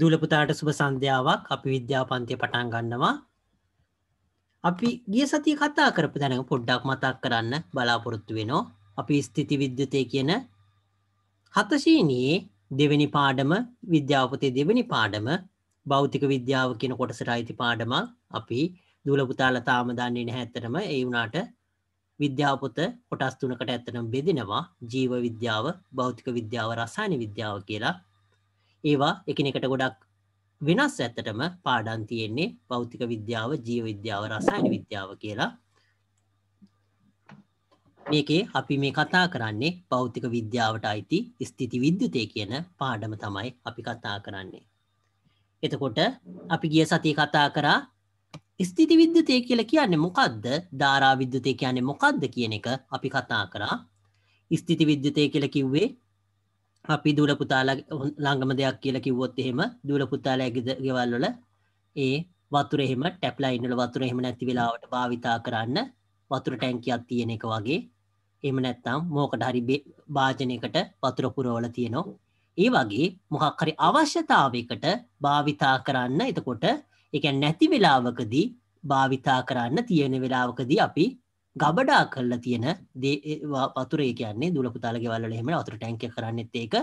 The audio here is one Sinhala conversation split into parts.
දූලපුතාට සුභ සන්ධ්‍යාවක් අපි විද්‍යාපන්තිය පටන් ගන්නවා අපි ගිය සති කතා කරපු දැනක පොඩ්ඩක් මතක් කරන්න බලාපොරොත්තු වෙනෝ අපි ස්ථිති විද්‍යතය කියන හතශීනයේ දෙවැනි පාඩම විද්‍යාපතය දෙවැනි පාඩම බෞතික විද්‍යාව කියන කොටසට අයිති පාඩම අපි දූලපුතාල තාම දන්නේ නැහැත්තරම ඒ වුණාට විද්‍යාපොත කොටස් තුනකට ඇත්තනම් බෙදෙනවා ජීව විද්‍යාව භෞතික විද්‍යාව රසායන විද්‍යාව කියලා ඒවා එකනෙකට ගොඩක් වෙනස් ඇත්තටම පාඩන් තියෙන්නේ පෞතික විද්‍යාව ජීව විද්‍යාව රසායන විද්‍යාව කියලා මේකේ අපි මේ කතා කරන්නේ පෞතික විද්‍යාවට අයිති ස්ථිති විද්‍යුතය කියන පාඩම තමයි අපි කතා කරන්නේ එතකොට අපි ගිය සතිය කතා කරා ස්ථිති විද්‍යතය කියල කියන්නේ මොකක්ද ධාරා විද්‍යතය කියන්නේ මොකක්ද කියන එක අපි කතා කරා ස්ථිති විද්‍යතය කියල කිව්වේ අපි දූල පුතාලා ළංගම දෙයක් කියලා කිව්වොත් එහෙම දූල පුතාලා ඇගිද ගෙවල්වල ඒ වතුර එහෙම ටැප්ලා ඉන්නල වතුර එහෙම නැති වෙලාවට භාවිතා කරන්න වතුර ටැංකියක් තියෙන එක වගේ එහෙම නැත්තම් මොකට හරි භාජනයකට වතුර පුරවල තියෙනවා ඒ වගේ මොකක් හරි අවශ්‍යතාවයකට භාවිතා කරන්න එතකොට ඒ නැති වෙලාවකදී භාවිතා කරන්න තියෙන වෙලාවකදී අපි ගබඩා කරලා තියෙන වතුරේ කියන්නේ දුලපුතාල ගෙවල්ල එහෙම වතුර ටැංක කරන්නෙත් ඒක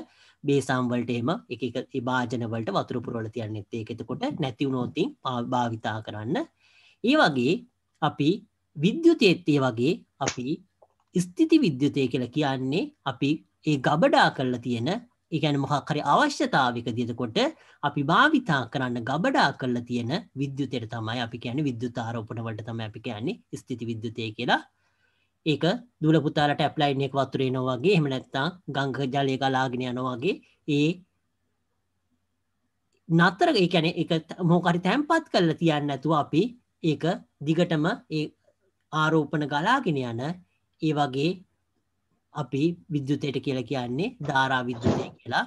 බේසම්වලට එහෙම එක එක භාජනවලට වතුර පුරවල තියන්නෙත් ඒක එතකොට නැති වුණොතින් භාවිතා කරන්න ඒ වගේ අපි විද්‍යුතයත්තේ වගේ අපි ස්තිති විද්‍යුතය කියලා කියන්නේ අපි ඒ ගබඩා කරලා තියෙන ඒගැන මොහක්කරි අවශ්‍යතාවක දිදකොට අපි භාවිතා කරන්න ගබඩා කරල තියෙන විද්‍යුතයට තමයි අපි කියන විද්‍යුතාරෝපන වලට තම අපි කියන්නේ ස්තිති විද්‍යුතය කියලා ඒක දුල පුතාලට ඇප්ලයින් එක වතුරේනවාගේ හෙමනැත්තා ගංග ජලය කලාගෙන යනවාගේ ඒ නත්තර ඒැන එක මෝකරි තැන්පත් කරල තියන්න ඇතුව අපි ඒක දිගටම ආරෝපන ගලාගෙන යන ඒ වගේ අපි විද්‍යුතයට කියලා කියන්නේ ධාරා විද්‍යුතය කියලා.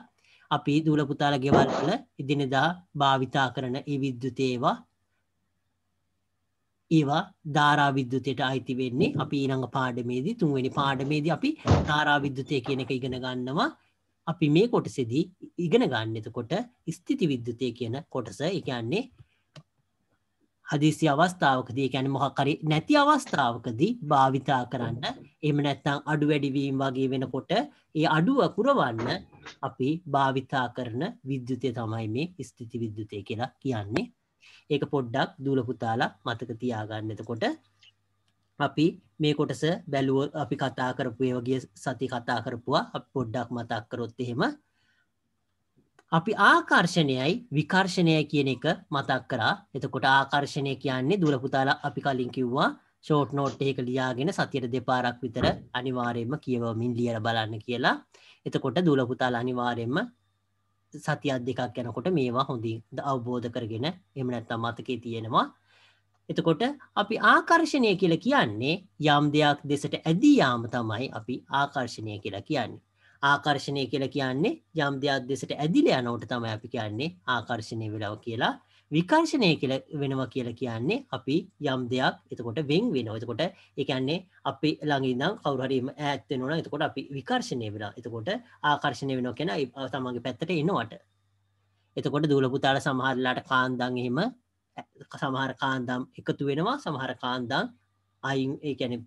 අපි දූල පුතාලා ගෙවල් වල එදිනෙදා භාවිතා කරන ඒ විද්‍යුතේවා ඒවා ධාරා විද්‍යුතයට අයිති වෙන්නේ අපි ඊළඟ පාඩමේදී තුන්වෙනි පාඩමේදී අපි ධාරා විද්‍යුතය කියන එක ඉගෙන ගන්නවා. අපි මේ කොටසේදී ඉගෙන ගන්න එතකොට ස්ථಿತಿ විද්‍යුතය කියන කොටස. ඒ කියන්නේ හදිසි අවස්ථාවකදී ගැන මොහකරි නැති අවස්ථාවකදී භාවිතා කරන්න එම නැත්තං අඩු වැඩිවීම් වගේ වෙනකොට ඒ අඩුව කුරවන්න අපි භාවිතා කරන විද්‍යුතය තමයි මේ ස්තුති විද්‍යුතය කියලා කියන්නේ ඒක පොඩ්ඩක් දූලපුතාලා මතක තියාගන්න එතකොට අපි මේ කොටස බැලුව අපි කතා කරපුය වගේ සති කතා කරපුවා පොඩ්ඩක් මතක්කරොත් එහෙම අපි ආකර්ෂණයයි විකර්ශණය කියන එක මතක් කරා එතකොට ආකර්ෂණය කියන්නේ දුලපුතාලා අපි කලින් කිව්වා ෂෝට් නෝට් ඒක ලියාගෙන සතියට දෙපාරක් විතර අනිවාරයෙන්ම කියවමින් ලියර බලන්න කියලා එතකොට දුලපුතාල අනිවාරයෙන්ම සතියක් දෙකක් යනකොට මේවා හොඳින් අවබෝධ කරගෙන එමනැත්තම් මතකේ තියෙනවා එතකොට අපි ආකර්ෂණය කියල කියන්නේ යම් දෙයක් දෙසට ඇදී යාම තමයි අපි ආකර්ෂණය කියලා කියන්නේ. ආකර්ශණය කියලා කියන්නේ යම් දෙයක් දෙසට ඇදිල යනවට තම අපි කියන්නේ ආකර්ශණය වෙලාව කියලා විකර්ශණය කියල වෙනවා කියලා කියන්නේ අපි යම් දෙයක් එතකොට වෙන් වෙන එතකොට එකන්නේ අපි ළඟින්නම් කවුරහරීම ඇත්තෙනවන එතකොට අපි විකර්ශණය වෙලා එතකොට ආකර්ශණය වෙන කෙන තමන්ගේ පැත්තට එනවට එතකොට දූලපුතාට සමහරලාට කාන්දන් එහෙම සමහර කාන්දම් එකතු වෙනවා සමහර කාන්දන් අයින් ඒැන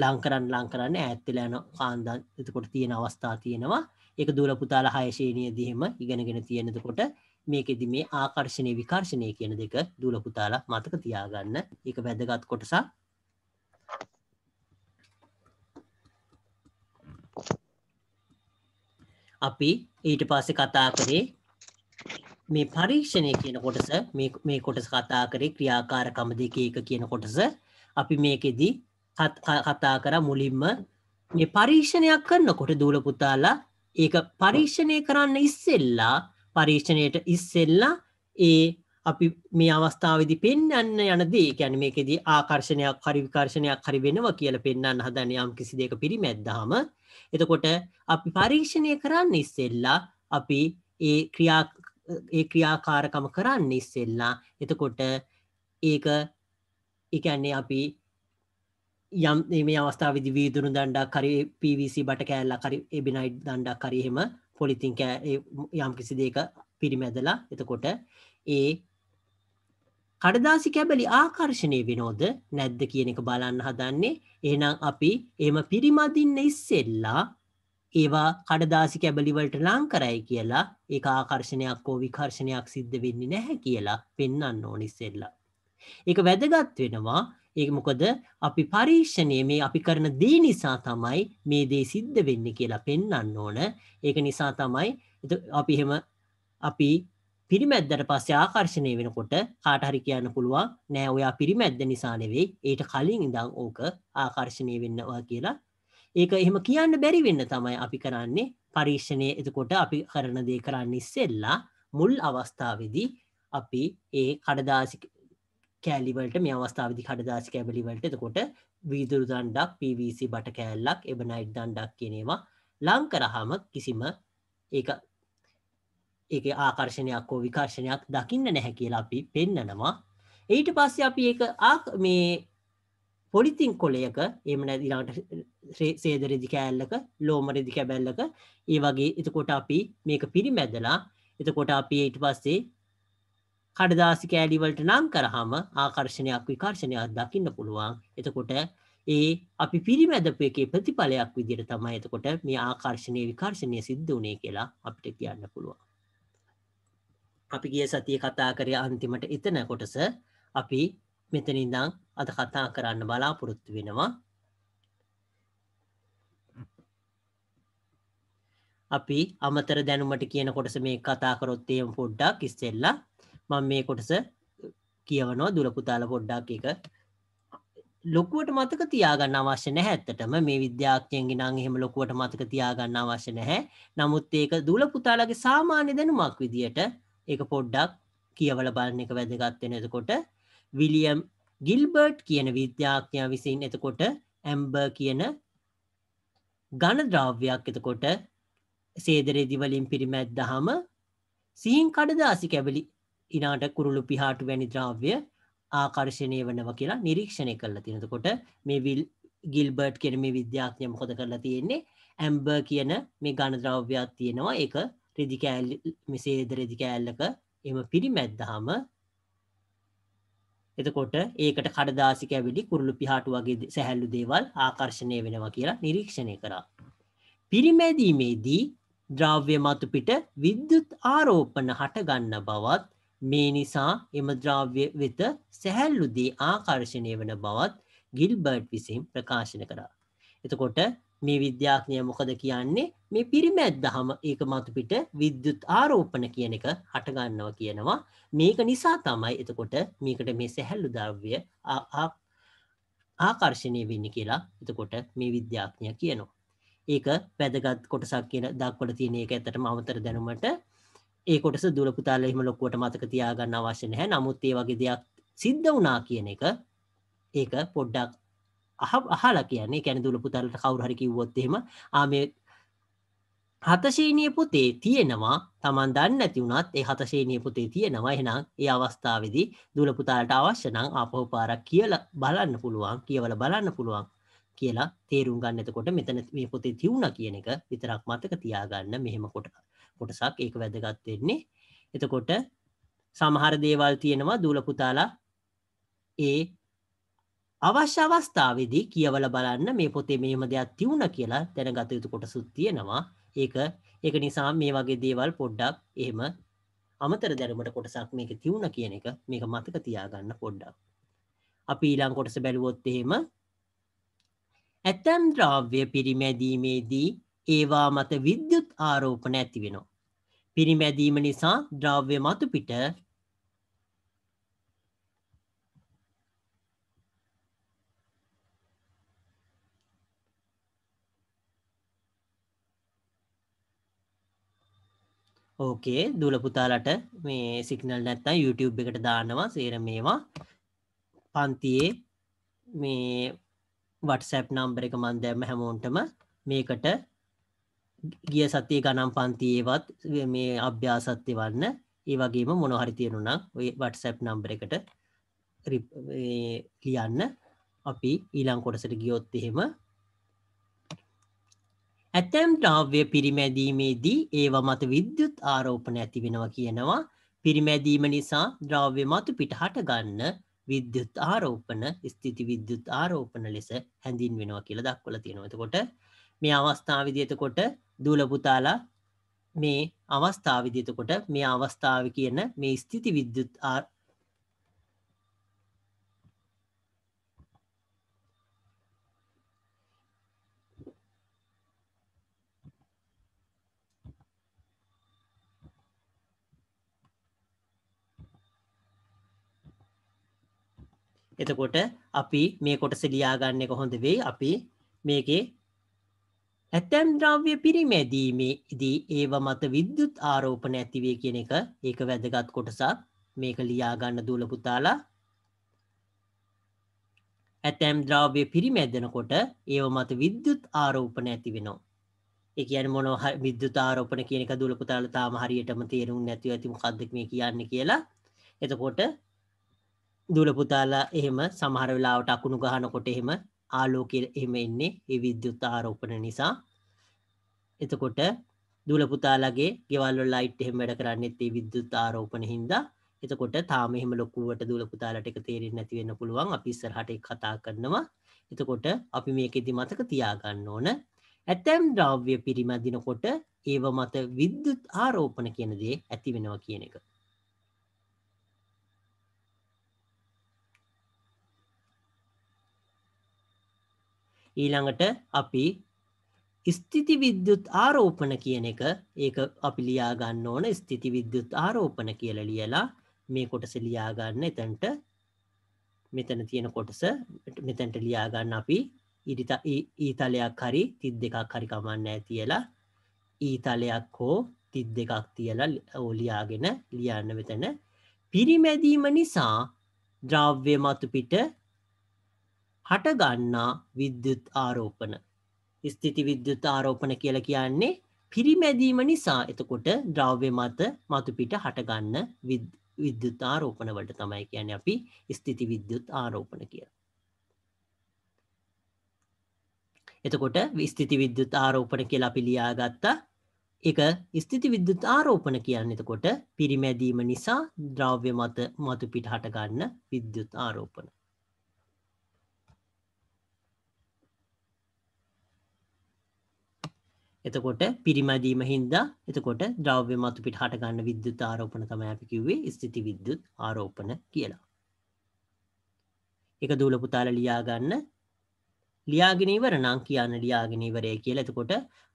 ලංකරන් ලංකරන්න ඇත්තලෑන කාන්ද එතකොට තියෙන අවස්ථා තියෙනවා එක දුල පුතාල හයශේනය දහෙම ඉගෙනගෙන තියෙනතකොට මේකෙදි මේ ආකර්ශණය විකර්ශණය කියන දෙක දුල පුතාල මතක තියාගන්න එක වැදගත් කොටසා අපි ඊට පස්සෙ කතා කරේ මේ පරීක්ෂණය කියන කොටස මේ කොටස කතා කරේ ක්‍රියාකාරකම දෙක එක කියන කොටස අපි මේකෙදී කතා කර මුලින්ම මේ පරීක්ෂණයක් කරන්නකොට දූල පුතාලා ඒක පරීක්ෂණය කරන්න ඉස්සෙල්ලා පරීක්ෂණයට ඉස්සෙල්ලා ඒ අපි මේ අවස්ථාවදි පෙන්න්න යන දේ ැන මේකෙදී ආකර්ශණයක් හරිවිකර්ශණයක් හරිවෙනවා කියල පෙන්න්න හදන යම් කිසි දෙක පිරිමැද්දාම එතකොට අපි පරීක්ෂණය කරන්න ඉස්සෙල්ලා අපි ඒ ක්‍රියා ඒ ක්‍රියාකාරකම කරන්න ඉස්සෙල්ලා එතකොට ඒක එකන්නේ අපි යම් මේ අවස්ථාවදි වීදුරු දණ්ඩක් කරි පිවිසි බට කෑල්ලා කරි එබිනයිට් දණ්ඩක් කරහෙම පොලිතින් කෑ යම් කිසි දේක පිරිමැදලා එතකොට ඒ කඩදාසි කැබලි ආකර්ශණය වෙනෝද නැද්ද කියන එක බලන්න හදන්නේ එහනම් අපි එම පිරිමදින්න ඉස්සෙල්ලා ඒවා කඩදාසි කැබලිවලට ලං කරයි කියලා ඒ ආකර්ශණයක් හෝ විකර්ශණයක් සිද්ධ වෙන්නේ නැහැ කියලා පෙන්න්න ඕනිස්සෙල්ලා. එක වැදගත් වෙනවා ඒක මොකද අපි පරීක්ෂණය මේ අපි කරන දේ නිසා තමයි මේ දේ සිද්ධ වෙන්න කියලා පෙන්න්න ඕන ඒක නිසා තමයි අපි හෙම අපි පිරිමැද්දට පස්සේ ආකර්ශණය වෙනකොට කාටහරි කියන්න පුළුවන් නෑ ඔයා පිරිමැද්ද නිසා නෙවෙයි ඊට කලින් ඉඳං ඕක ආකර්ශණය වෙන්නවා කියලා ඒක එහෙම කියන්න බැරි වෙන්න තමයි අපි කරන්නේ පරීක්ෂණය එතකොට අපි කරන දේ කරන්න ඉස්සෙල්ලා මුල් අවස්ථාවේදී අපි ඒ කඩදාසි කෑලිවලට මේ අවස්ථාවදි කඩදාසි කැබලිවලට එතකොට වීදුරු දණ්ඩක් පිවිසි බට කෑල්ලක් එබනයිට් දණ්ඩක් කියනවා ලංකරහම කිසිම ඒ ඒක ආකර්ශණයක් හෝ විකර්ශණයක් දකින්න නැහැ කියලා අපි පෙන්නනවා ඊට පස්ස අපි ඒ මේ පොලිතින් කොලයක එම නැදිලාට සේදරෙදි කෑල්ලක ලෝමරෙදි කැබැල්ලක ඒ වගේ එතකොට අපි මේක පිරිමැදලා එතකොට අපි ඊට පස්සේ කඩදාසි කෑලිවලට නම් කරහම ආකර්ශණයක් විකර්ශණයක් දකින්න පුළුවන් එතකොට ඒ අපි පිරිමැදපු එකේ ප්‍රතිඵලයක් විදිර තමයි එතකොට මේ ආකර්ශණය විකර්ශණය සිද්ධ වනේ කියලා අපිට කියන්න පුළුවන්. අපි ගිය සතිය කතා කරය අන්තිමට එතන කොටස අපි මෙතනින්දං අද කතා කරන්න බලාපොරොත්තු වෙනවා අපි අමතර දැනුමට කියන කොටස මේ කතා කරොත්තේම පොඩ්ඩක් ඉස්සෙල්ලා මම මේ කොටස කියවනවා දුරපුතාල පොඩ්ඩක් එක ලොකුවට මතක තියාගන්න අවශ්‍ය නැහැත්තටම මේ විද්‍යාඥයන්ගේ නං එහෙම ලොකුවට මතක තියාගන්න අවශ්‍ය නැහැ නමුත් ඒක දුල පුතාලගේ සාමාන්‍ය දැනුමක් විදියට ඒක පොඩ්ඩක් කියවල බලන එක වැදගත්වෙන එතකොට විලියම් ගිල්බර්ට් කියන විද්‍යාඥයා විසින් එතකොට ඇම්බ කියන ගණ ද්‍රව්‍යයක් එතකොට සේදරෙදිවලින් පිරිමැත් දහම සිහින් කඩදාසි කැබලි ඉනාට කුරුළු පිහාටු වැනි ද්‍රව්‍ය ආකර්ශණය වනවා කියලා නිරීක්ෂණය කරලා තිනකොට මේ විල් ගිල්බර්ට් කෙන මේ විද්‍යාඥය මොකොද කරලා තියෙන්නේ ඇම්බ කියන මේ ගණද්‍රව්‍යයක් තියෙනවා එක රෙදිකෑල් මෙසේද රෙදිකෑල්ලක එම පිරිමැද්දහම එතකොට ඒකට කඩදාසික ඇවිලි කුරුළු පිහාටු වගේ සැහැල්ලු දේවල් ආකර්ශණය වෙනවා කියලා නිරීක්ෂණය කරා. පිරිමැදීමේදී ද්‍රව්‍ය මතුපිට විද්‍යුත් ආරෝපන හටගන්න බවත් මේ නිසා එම ද්‍රව්‍ය වෙත සැහැල්ලුදී ආකර්ශණය වන බවත් ගිල්බර්ඩ් විසින් ප්‍රකාශන කරා. එතකොට මේ විද්‍යාඥය මොකද කියන්නේ මේ පිරිමැත් දහම ඒක මතුපිට විද්‍යුත් ආරෝපන කියන එක හටගන්නවා කියනවා මේක නිසා තමයි එතකොට මේකට මේ සැහැල්ලු ද්‍රව්‍ය ආකර්ශණය වෙන්න කියලා එතකොට මේ විද්‍යාඥය කියනවා. ඒක වැදගත් කොටසක් කියන දක්වල තියෙන එක ඇතට මවතර දැනුමට ඒකොටස දුර පුතාල එහම ලොක්කුවට මතක තියාගන්න අවශ්‍ය නැහැ නමුත් ඒ වගේ දෙයක් සිද්ධ වනා කියන එක ඒක පොඩ්ඩක් අහ අහලා කියන්නේ කැන දුල පුතාලට කවුරහරකි වොත්තෙම ආම හතශේනය පොතේ තියෙනවා තමන් දන්න ඇති වුණත් ඒ හතශේනය පොතේ තියෙනවා එහෙනම් ඒ අවස්ථාවදි දුලපුතාලට අවශ්‍යනං අපහෝ පාරක් කියල බලන්න පුළුවන් කියවල බලන්න පුළුවන් කියලා තේරුම් ගන්න එතකොට මෙතන මේ පොතේ තිවුණ කියන එක විතරක් මතක තියාගන්න මෙහෙම කොටලා කොටසක් ඒක වැදගත් වෙන්නේ එතකොට සමහර දේවල් තියෙනවා දූලපුතාලා ඒ අවශ්‍ය අවස්ථාවේදී කියවල බලන්න මේ පොතේ මෙහෙම දෙයක් තියුණ කියලා දැනගත යුතු කොටසුත් තියෙනවා ඒක ඒක නිසා මේ වගේ දේවල් පොඩ්ඩක් එහෙම අමතර දැනුමට කොටසක් මේක තියුණ කියන එක මේක මතක තියාගන්න පොඩ්ඩක් අපි ඊළඟ කොටස බැලුවොත් එහෙම ඇතැම් ද්‍රව්‍ය පිරිමැදීමේදී ඒවා මත විද්‍යුත් ආරෝපන ඇති වෙනවා. පිරිමැදීම නිසා ද්‍රව්‍ය මතු පිට ඕකේ දුල පුතාලට මේ සිගනල් නැත්තම් YouTube එකට දානවා සේර මේවා පන්තියේ මේ WhatsApp නම්බර එක මන් දැම්ම හැමෝන්ටම මේකට ගිය සතිය ගනම් පන්තියේවත් මේ අභ්‍යාසත්්‍ය වන්න ඒ වගේම මොනොහරි තියෙනුනම් ඔය වටසැප් නම්බර එකට ලියන්න අපි ඊළං කොටසට ගියොත් එහෙම ඇතැම් ද්‍රාව්‍ය පිරිමැදීමේදී ඒව මත විද්‍යුත් ආරෝපන ඇති වෙනවා කියනවා පිරිමැදීම නිසා ද්‍රාව්‍ය මතු පිටහට ගන්න විද්‍යුත් ආරෝපන ස්තිති විද්‍යුත් ආරෝපන ලෙස හැඳින් වෙනවා කියලා දක්වල තියෙනවතකොට මේ අවස්ථාවවිදිතකොට දූල පුතාලා මේ අවස්ථාව විදිතකොට මේ අවස්ථාව කියන මේ ස්ථිති විද්‍යුත් එතකොට අපි මේ කොටස ලියාගන්නේ කොහොඳ වෙයි අපි මේකේ ඇතැම් ද්‍රව්‍ය පිරිමැදීමේදී ඒව මත විද්‍යුත් ආරෝපන ඇතිවේ කියන එක ඒක වැදගත් කොටසක් මේක ලියාගන්න දූලපුතාලා ඇතැම් ද්‍රව්‍ය පිරිමැදෙනකොට ඒව මත විද්‍යුත් ආරෝපන ඇතිවෙනවා එක අන මොන විද්‍යුත් ආරෝපන කියනක දුලපුතාල තාම හරියටම තේරුම් නැතිව ඇතිම කදක්ම කියන්න කියලා එතකොට දුලපුතාලා එහෙම සමහර වෙලාවට අකුණු ගහනකොට එහෙම ආලෝකය එහෙම එන්නේ ඒ විද්‍යුත් ආරෝපණ නිසා. එතකොට දුල පුතාලගේ ගෙවල් වල ලයිට් එහෙම වැඩ කරන්නේත් ඒ විද්‍යුත් ආරෝපණ හින්දා. එතකොට තාම එහෙම ලොකුවට දුල පුතාලට එක තේරෙන්නේ නැති වෙන්න පුළුවන්. අපි ඉස්සරහට ඒක කතා කරනවා. එතකොට අපි මේකෙදි මතක තියාගන්න ඕන. ඇතැම් ද්‍රව්‍ය පිරිමැදිනකොට ඒව මත විද්‍යුත් ආරෝපණ කියන දේ ඇති වෙනවා කියන එක. ඊළඟට අපි ස්ථිති විද්‍යුත් ආරෝපන කියන එක ඒක අපි ලියාගන්න ඕන ස්ථිති විද්‍යුත් ආරෝපන කියල ලියලා මේ කොටස ලියාගන්න එතැන්ට මෙතන තියෙන කොටස මෙතැන්ට ලියාගන්න අපි ඉරිතා ඊතලයක් හරි තිත් දෙකක් හරිකමන්න ඇතියලා ඊතලයක් හෝ තිත් දෙකක් තියලා ඕලියාගෙන ලියන්න වෙතන පිරිමැදීම නිසා ද්‍රව්‍ය මතුපිට හටගන්නා විද්‍යුත් ආරෝපන. ස්ථිති විද්‍යුත් ආරෝපන කියල කියන්නේ පිරිමැදීම නිසා එතකොට ද්‍රව්‍ය මත මතුපිට හටගන්න විද්‍යුත් ආරෝපන වලට තමයි කියන්නේ අපි ස්ථිති විද්‍යුත් ආරෝපන කියලා. එතකොට ස්ථිති විද්‍යුත් ආරෝපන කියලා අපි ලියාගත්තා. ඒක ස්ථිති විද්‍යුත් ආරෝපණ කියන්නේ එතකොට පිරිමැදීම නිසා ද්‍රව්‍ය මත මතු පිට හටගන්න විද්‍යුත් ආරෝපණ. එතකොට පිරිමැදීම හින්දා එතකොට ද්‍රව්‍ය මතු පිට හට ගන්න විද්‍යුත් ආරෝපණ තමයි අපි කිව්වේ ස්ථಿತಿ විද්‍යුත් ආරෝපණ කියලා. ඒක දූල පුතාලා ලියා ගන්න. ලියාගෙන ඉවර නම් කියන්න ලියාගෙන ඉවරයි කියලා. එතකොට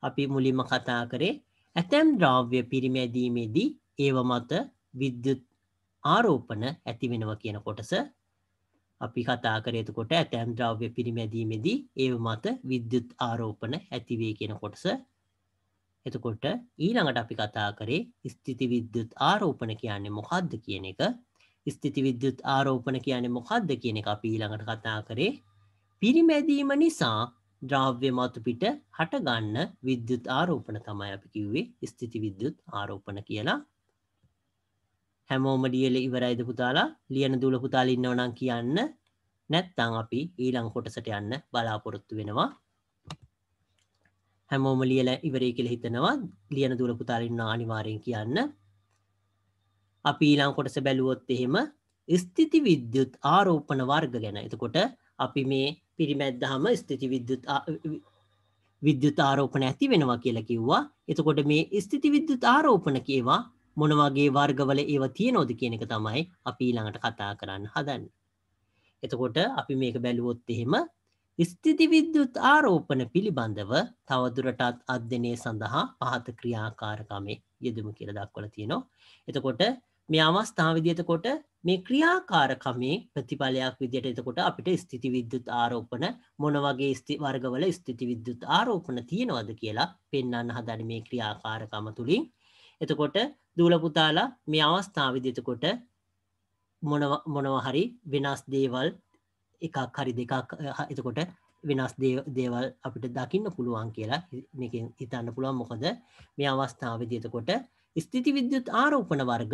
අපි මුලින්ම කතා කරේ ඇතැම් ද්‍රව්‍ය පිරිමැදීමේදී ඒව මත විද්‍යුත් ආරෝපණ ඇති වෙනවා කියන කොටස අපි කතා කරේ එතකොට ඇතැම් ද්‍රව්‍ය පිරිමැදීමේදී ඒව මත විද්‍යුත් ආරෝපණ ඇති වේ කියන කොටස එතකොට ඊළඟට අපි කතා කරේ ස්ථිති විද්‍යුත් ආරෝපණ කියන්නේ මොකක්ද කියන එක ස්ථිති විද්‍යුත් ආරෝපණ කියන්නේ මොකක්ද කියන එක අපි ඊළඟට කතා කරේ පිරිමැදීම නිසා ද්‍රව්‍ය මතුපිට හටගන්න විද්‍යුත් ආරෝපණ තමයි අපි කිව්වේ ස්ථිති විද්‍යුත් ආරෝපණ කියලා හැමෝම ලියලා ඉවරයිද පුතාලා ලියන දූල පුතාලා ඉන්නව නම් කියන්න නැත්නම් අපි ඊළඟ කොටසට යන්න බලාපොරොත්තු වෙනවා හැමෝම ලියල ඉවරේ කෙළ හිතනවා ලියන දුර පුතාලන්න අනිවාරයෙන් කියන්න අපි ඊලාං කොටස බැලුවොත් එහෙම ස්තිති විද්‍යුත් ආරෝපන වර්ග ගැන එතකොට අපි මේ පිරිමැද්දහම ස්තිති විද්‍යුත් විද්‍යුත් ආරෝපන ඇති වෙනවා කියලා කිව්වා එතකොට මේ ස්තිති විද්‍යුත් ආරෝපන කියවා මොනවගේ වර්ගවල ඒව තියනෝද කියන එක තමයි අපි ඊළඟට කතා කරන්න හදන්න. එතකොට අපි මේක බැලුවොත් එහෙම ස්තිතිවිද්‍යුත් ආරෝපන පිළිබඳව තවදුරටත් අධ්‍යනය සඳහා පහත ක්‍රියාකාරකමේ යෙදමු කියල දක්වල තියෙනවා. එතකොට මේ අවස්ථාව විදිතකොට මේ ක්‍රියාකාරකමේ ප්‍රතිඵලයක් විදියට එතකොට අපිට ස්තිතිවිද්‍යුත් ආරෝපන මොන වගේ ස්ති වර්ගවල ස්තිතිවිද්‍යුත් ආරෝපන තියෙනවද කියලා පෙන්න්න හදන මේ ක්‍රියාකාරකම තුළින්. එතකොට දූලපුතාලා මේ අවස්ථාව විදිතකොට මොනවහරි වෙනස් දේවල් එකක් හරි දෙකක් එතකොට වෙනස් දේවල් අපිට දකින්න පුළුවන් කියලා මේකින් හිතන්න පුළුවන් මොකද මේ අවස්ථාව දිතකොට ස්තිති විද්‍යුත් ආරෝපන වර්ග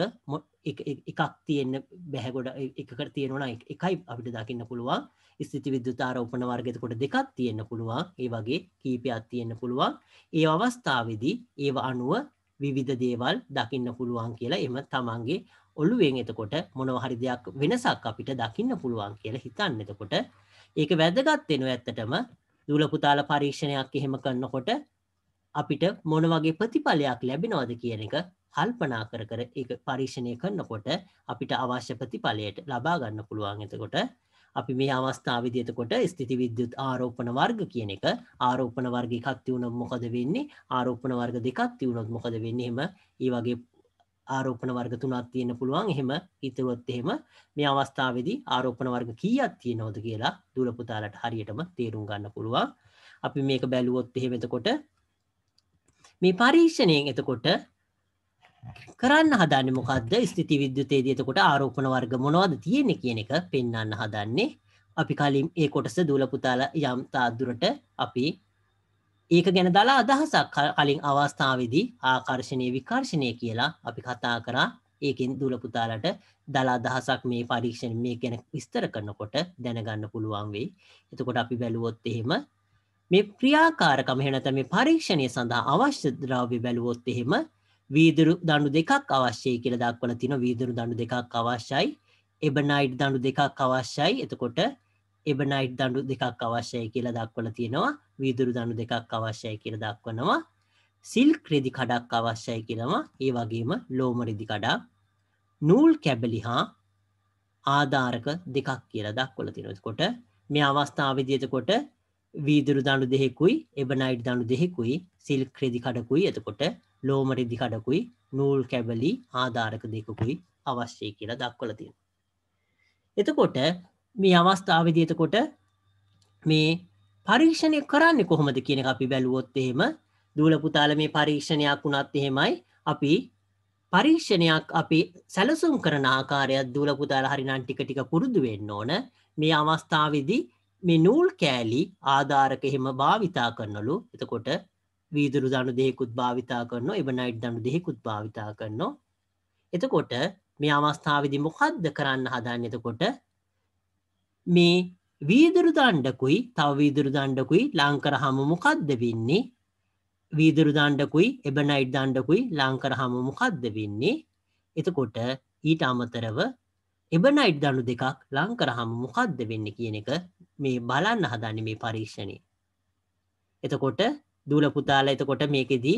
එකක් තියෙන්න බැහැගොඩ එකකට තියෙනවා එකයි අපිට දකින්න පුළුවන් ස්තිති විද්‍යුත් ආරෝපන වර්ගතකොට දෙකක් තියෙන්න පුළුවන් ඒ වගේ කීපයක් තියෙන්න පුළුවන් ඒ අවස්ථාවේදී ඒව අනුව විවිධ දේවල් දකින්න පුළුවන් කියලා එම තමන්ගේ ඔළුවෙන් එතකොට මොනව හරි දෙයක් වෙනසක් අපිට දකින්න පුළුවන් කියලා හිතන්න එතකොට ඒක වැදගත් වෙනවා ඇත්තටම දූලපුතාල පරීක්ෂණයක් එහෙම කරනකොට අපිට මොන වගේ ප්‍රතිඵලයක් ලැබෙනවද කියන එක කල්පනා කර කර ඒක පරීක්ෂණය කරනකොට අපිට අවශ්‍ය ප්‍රතිඵලයට ලබා ගන්න පුළුවන් එතකොට අපි මේ අවස්ථාවේදී එතකොට ස්ථಿತಿ විද්‍යුත් ආරෝපණ වර්ග කියන එක ආරෝපණ වර්ග එකක් තියුණොත් මොකද වෙන්නේ ආරෝපණ වර්ග දෙකක් තියුණොත් මොකද වෙන්නේ එහෙම ඒ වගේ ආරෝපන වර්ග තුනක් තියෙන පුළුවන් එහෙම හිතරුවොත් එහෙම මේ අවස්ථාවේදී ආරෝපන වර්ග කීයක් තියෙනවද කියලා දුලපුතාලට හරියටම තේරුම් ගන්න පුළුවන්. අපි මේක බැලුවොත් එහෙම එතකොට මේ පරීක්ෂණයෙන් එතකොට කරන්න හදන්නේ මොකද්ද? ස්ථಿತಿ විද්‍යුතයේදී එතකොට ආරෝපන වර්ග මොනවද තියෙන්නේ කියන එක පෙන්වන්න හදන්නේ. අපි කලින් ඒ කොටස දුලපුතාල යම් තාදුරට අපි ඒක ගැන දලා අදහසක් කලින් අවස්ථාවදී ආකර්ශණය විකර්ශණය කියලා අපි කතා කරා ඒකෙන් දුලපුතාලට දලා අදහසක් මේ පරීක්ෂණ මේ ගැන විස්තර කරනකොට දැනගන්න පුළුවන් වෙයි. එතකොට අපි බැලුවොත් එහෙම මේ ප්‍රියාකාරකම හෙනත මේ පරීක්ෂණය සඳහා අවශ්‍ය ද්‍රව්‍ය බැලුවොත් එහෙම වීදුරු දණු දෙකක් අවශ්‍යයි කියලා දක්වලා තියෙනවා වීදුරු දණු දෙකක් අවශ්‍යයි එබනයිට් දණු දෙකක් අවශ්‍යයි එතකොට එබනයිට් දණු දෙකක් අවශ්‍යයි කියලා දක්වලා තියෙනවා වීදුරු දනු දෙකක් අවශ්‍යයි කියර දක්වනවා සිල් ක්‍රෙදි කඩක් අවශ්‍යයි කියලම ඒ වගේම ලෝමරිදි කඩක් නූල් කැබලි හා ආධාරක දෙකක් කියල දක්වල තිනොත්කොට මේ අවස්ථාවවිදිතකොට වීදුරු දනු දෙෙකුයි එබනයිට් දනු දෙෙකුයි සිල් ක්‍රෙදි කඩකුයි එතකොට ලෝමරිදි කඩකුයි නූල් කැබලි ආධාරක දෙකුකුයි අවශ්‍යය කියලා දක්වල තියෙන. එතකොට මේ අවස්ථාවවිදිතකොට මේ පරීක්ෂණය කරන්නේ කොහොමද කියන අපි බැලුවොත් එහෙම දූල පුතාල මේ පරීක්ෂණයක් වුණත් එහෙමයි අපි පරීක්ෂණයක් අපි සැලසුම් කරන ආකාරයක් දූල පුතාල හරිනම් ටික ටික පුරුදු වෙන්න ඕන මේ අවස්ථාවේදී මේ නූල් කෑලි ආධාරක එහෙම භාවිතා කරනලු එතකොට වීදුරු දනු දෙහෙකුත් භාවිතා කරනවා එබනයිට් දනු දෙහෙකුත් භාවිතා කරනවා එතකොට මේ අවස්ථාවේදී මොකද්ද කරන්න හදන්නේ එතකොට මේ වීදුරුදණ්ඩකුයි තව වීදුරුදණ්ඩකුයි ලංකර හම මොකක්ද වෙන්නේ වීදුරුදණ්ඩකුයි එබනයිට් දණ්ඩකුයි ලංකර හම මොකක්ද වෙන්නේ එතකොට ඊට අමතරව එබනයිට් දණු දෙකක් ලංකර හම මොකක්ද වෙන්න කියන එක මේ බලන්න හදන්න මේ පරීක්ෂණය එතකොට දූල පුතාලා එතකොට මේකෙදී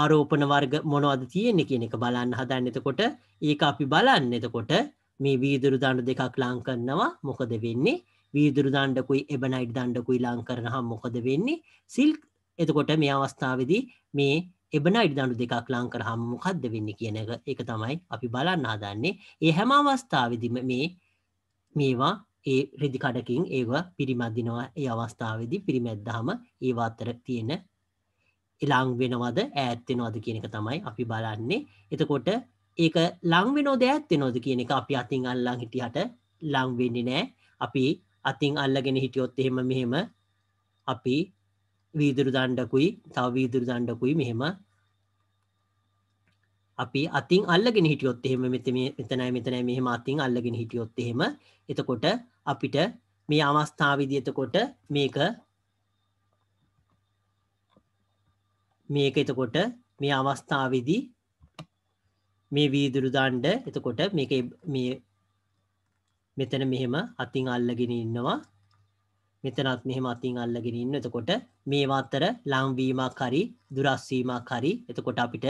ආරෝපන වර්ග මොනවද තියෙන්නේ කියන එක බලන්න හදන්න එතකොට ඒක අපි බලන්න එතකොට මේ වීදුරු දණු දෙකක් ලංකන්නවා මොකද වෙන්නේ වීදුරු දණ්ඩකුයි එබනයිට් දණ්ඩකුයි ලං කරනහම් මොකද වෙන්නේ සිල්ක් එතකොට මේ අවස්ථාවදී මේ එබනයිට් දණ්ඩු දෙකක් ලං කරහම් මොකක්ද වෙන්න කියන එක තමයි අපි බලන්න හදන්නේ ඒ හැම අවස්ථාවදිම මේ මේවා ඒ රෙදිකඩකින් ඒවා පිරිමැදිනවා ඒ අවස්ථාවදි පිරිමැද්දහම ඒවා අතර තියෙන එලං වෙනවද ඈත්වෙනවද කියන එක තමයි අපි බලන්නේ එතකොට ඒක ලං වෙනෝද ඇත්වෙනෝද කියන එක අපි අතින් අල්ලං හිටියට ලං වෙන්නේ නෑ අපි අතින් අල්ලගෙන හිටියොත් එහෙම මෙහෙම අපි වීදුරු දණ්ඩකුයි තව වීදුරු දණ්ඩකුයි මෙහෙම අපි අතින් අල්ලගෙන හිටියොත් එහෙම මෙතනයි මෙතනයි මෙහෙම අතින් අල්ලගෙන හිටියොත් එහෙම එතකොට අපිට මේ අවස්ථාවේදී එතකොට මේක මේක එතකොට මේ අවස්ථාවේදී මේ වීදුරු දණ්ඩ එතකොට මේක මේ මෙතන මෙහෙම අතින් අල්ලගෙන ඉන්නවා මෙතනත් මෙහෙම අතින් අල්ලගෙන ඉන්න එතකොට මේවා අතර ලංවීමක් හරි දුරස්වීමක් හරි එතකොට අපිට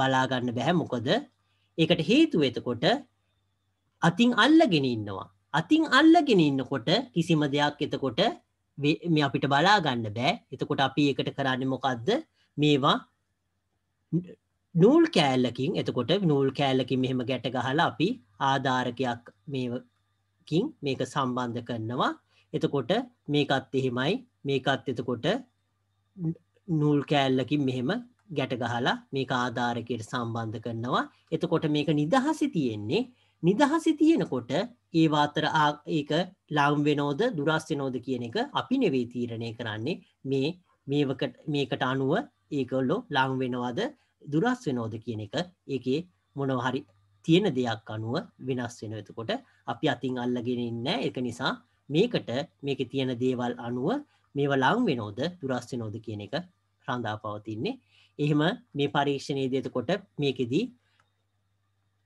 බලාගන්න බැහැ මොකද ඒකට හේතුව එතකොට අතින් අල්ලගෙන ඉන්නවා අතින් අල්ලගෙන ඉන්නකොට කිසිම දෙයක් එතකොට මේ අපිට බලාගන්න බෑ එතකොට අපි එකට කරන්න මොකක්ද මේවා නූල් කෑල්ලකින් එතකොට නූල් කෑල්ලකින් මෙහෙම ගැට ගහලා අපි ආධාරකයක් මේ එකකින් මේක සම්බන්ධ කරනවා එතකොට මේකත් එහෙමයි මේකත් එතකොට නූල් කෑල්ලකින් මෙහෙම ගැටගහලා මේක ආධාරකයට සම්බන්ධ කරනවා එතකොට මේක නිදහසි තියෙන්නේ නිදහසි තියෙනකොට ඒවාතර ඒක ලම්වෙනෝද දුරස්්‍යනෝද කියන එක අපි නෙවේ තීරණය කරන්නේ මේ මේකට අනුව ඒකොල්ලො ලංවෙනවාද දුරස් වෙනෝද කියන එක ඒකේ මොනවහරි තියෙන දෙයක් අනුව වෙනස් වෙන එතකොට අපි අතින් අල්ලගෙන ඉන්න එක නිසා මේකට මේක තියෙන දේවල් අනුව මේව ලං වෙනෝද දුරස් වෙනෝද කියන එක රඳා පවතින්නේ එහෙම මේ පරීක්ෂණයේදී එතකොට මේකෙදී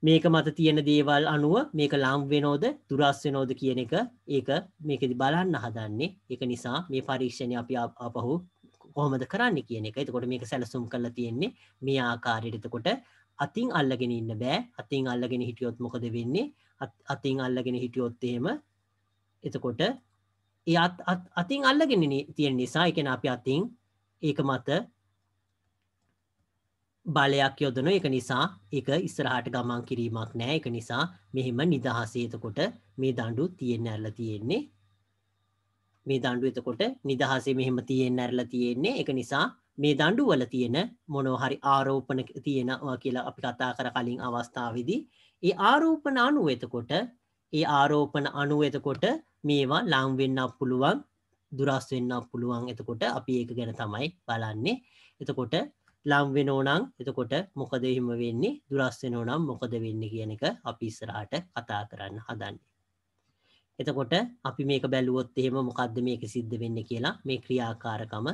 මේක මත තියෙන දේවල් අනුව මේක ලම් වෙනෝද දුරස් වෙනෝද කියන එක ඒක මේකෙදි බලන්න හදන්නේ ඒක නිසා මේ පරීක්ෂණය අපි අපහු කොහොමද කරන්න කියන එක එතකොට මේක සැලසුම් කරලා තියෙන්නේ මේ ආකාරයට එතකොට අතින් අල්ලගෙන ඉන්න බෑ අතින් අල්ලගෙන හිටියොත් මොකද වෙන්නේ අතින් අල්ලගෙන හිටියොත් එහෙම එතකොට ඒ අතින් අල්ලගෙන තියෙන නිසා එකන අපි අතින් ඒක මත බලයක් යොදන එක නිසා එක ඉස්සරහට ගමන් කිරීමක් නෑ එක නිසා මෙහෙම නිදහසේතකොට මේ දණ්ඩු තියෙන් ඇල්ල තියෙන්නේ මේ දණ්ඩු එතකොට නිදහසේ මෙහෙම තියෙන් ඇරල තියෙන්නේ එක නිසා මේ දඩුවල තියෙන මොනෝහරි ආරෝපන තියෙනවා කියලා අපි කතා කර කලින් අවස්ථාවදී ඒ ආරෝපන අනුවතකොට ඒ ආරෝපන අනුවතකොට මේවා ලංවෙන්න පුළුවන් දුරස් වෙන්න පුළුවන් එතකොට අපි ඒක ගැන තමයි බලන්නේ එතකොට ලම්වෙන ඕනං එතකොට මොකද එහෙම වෙන්නේ දුරස්වෙන ඕනම් මොකද වෙන්න කියන එක අපි ඉස්සරහට කතා කරන්න හදන්නේ. එතකොට අපි මේක බැලුවොත් එහෙම මොකක්ද මේක සිද්ධ වෙන්න කියලා මේ ක්‍රියාකාරකම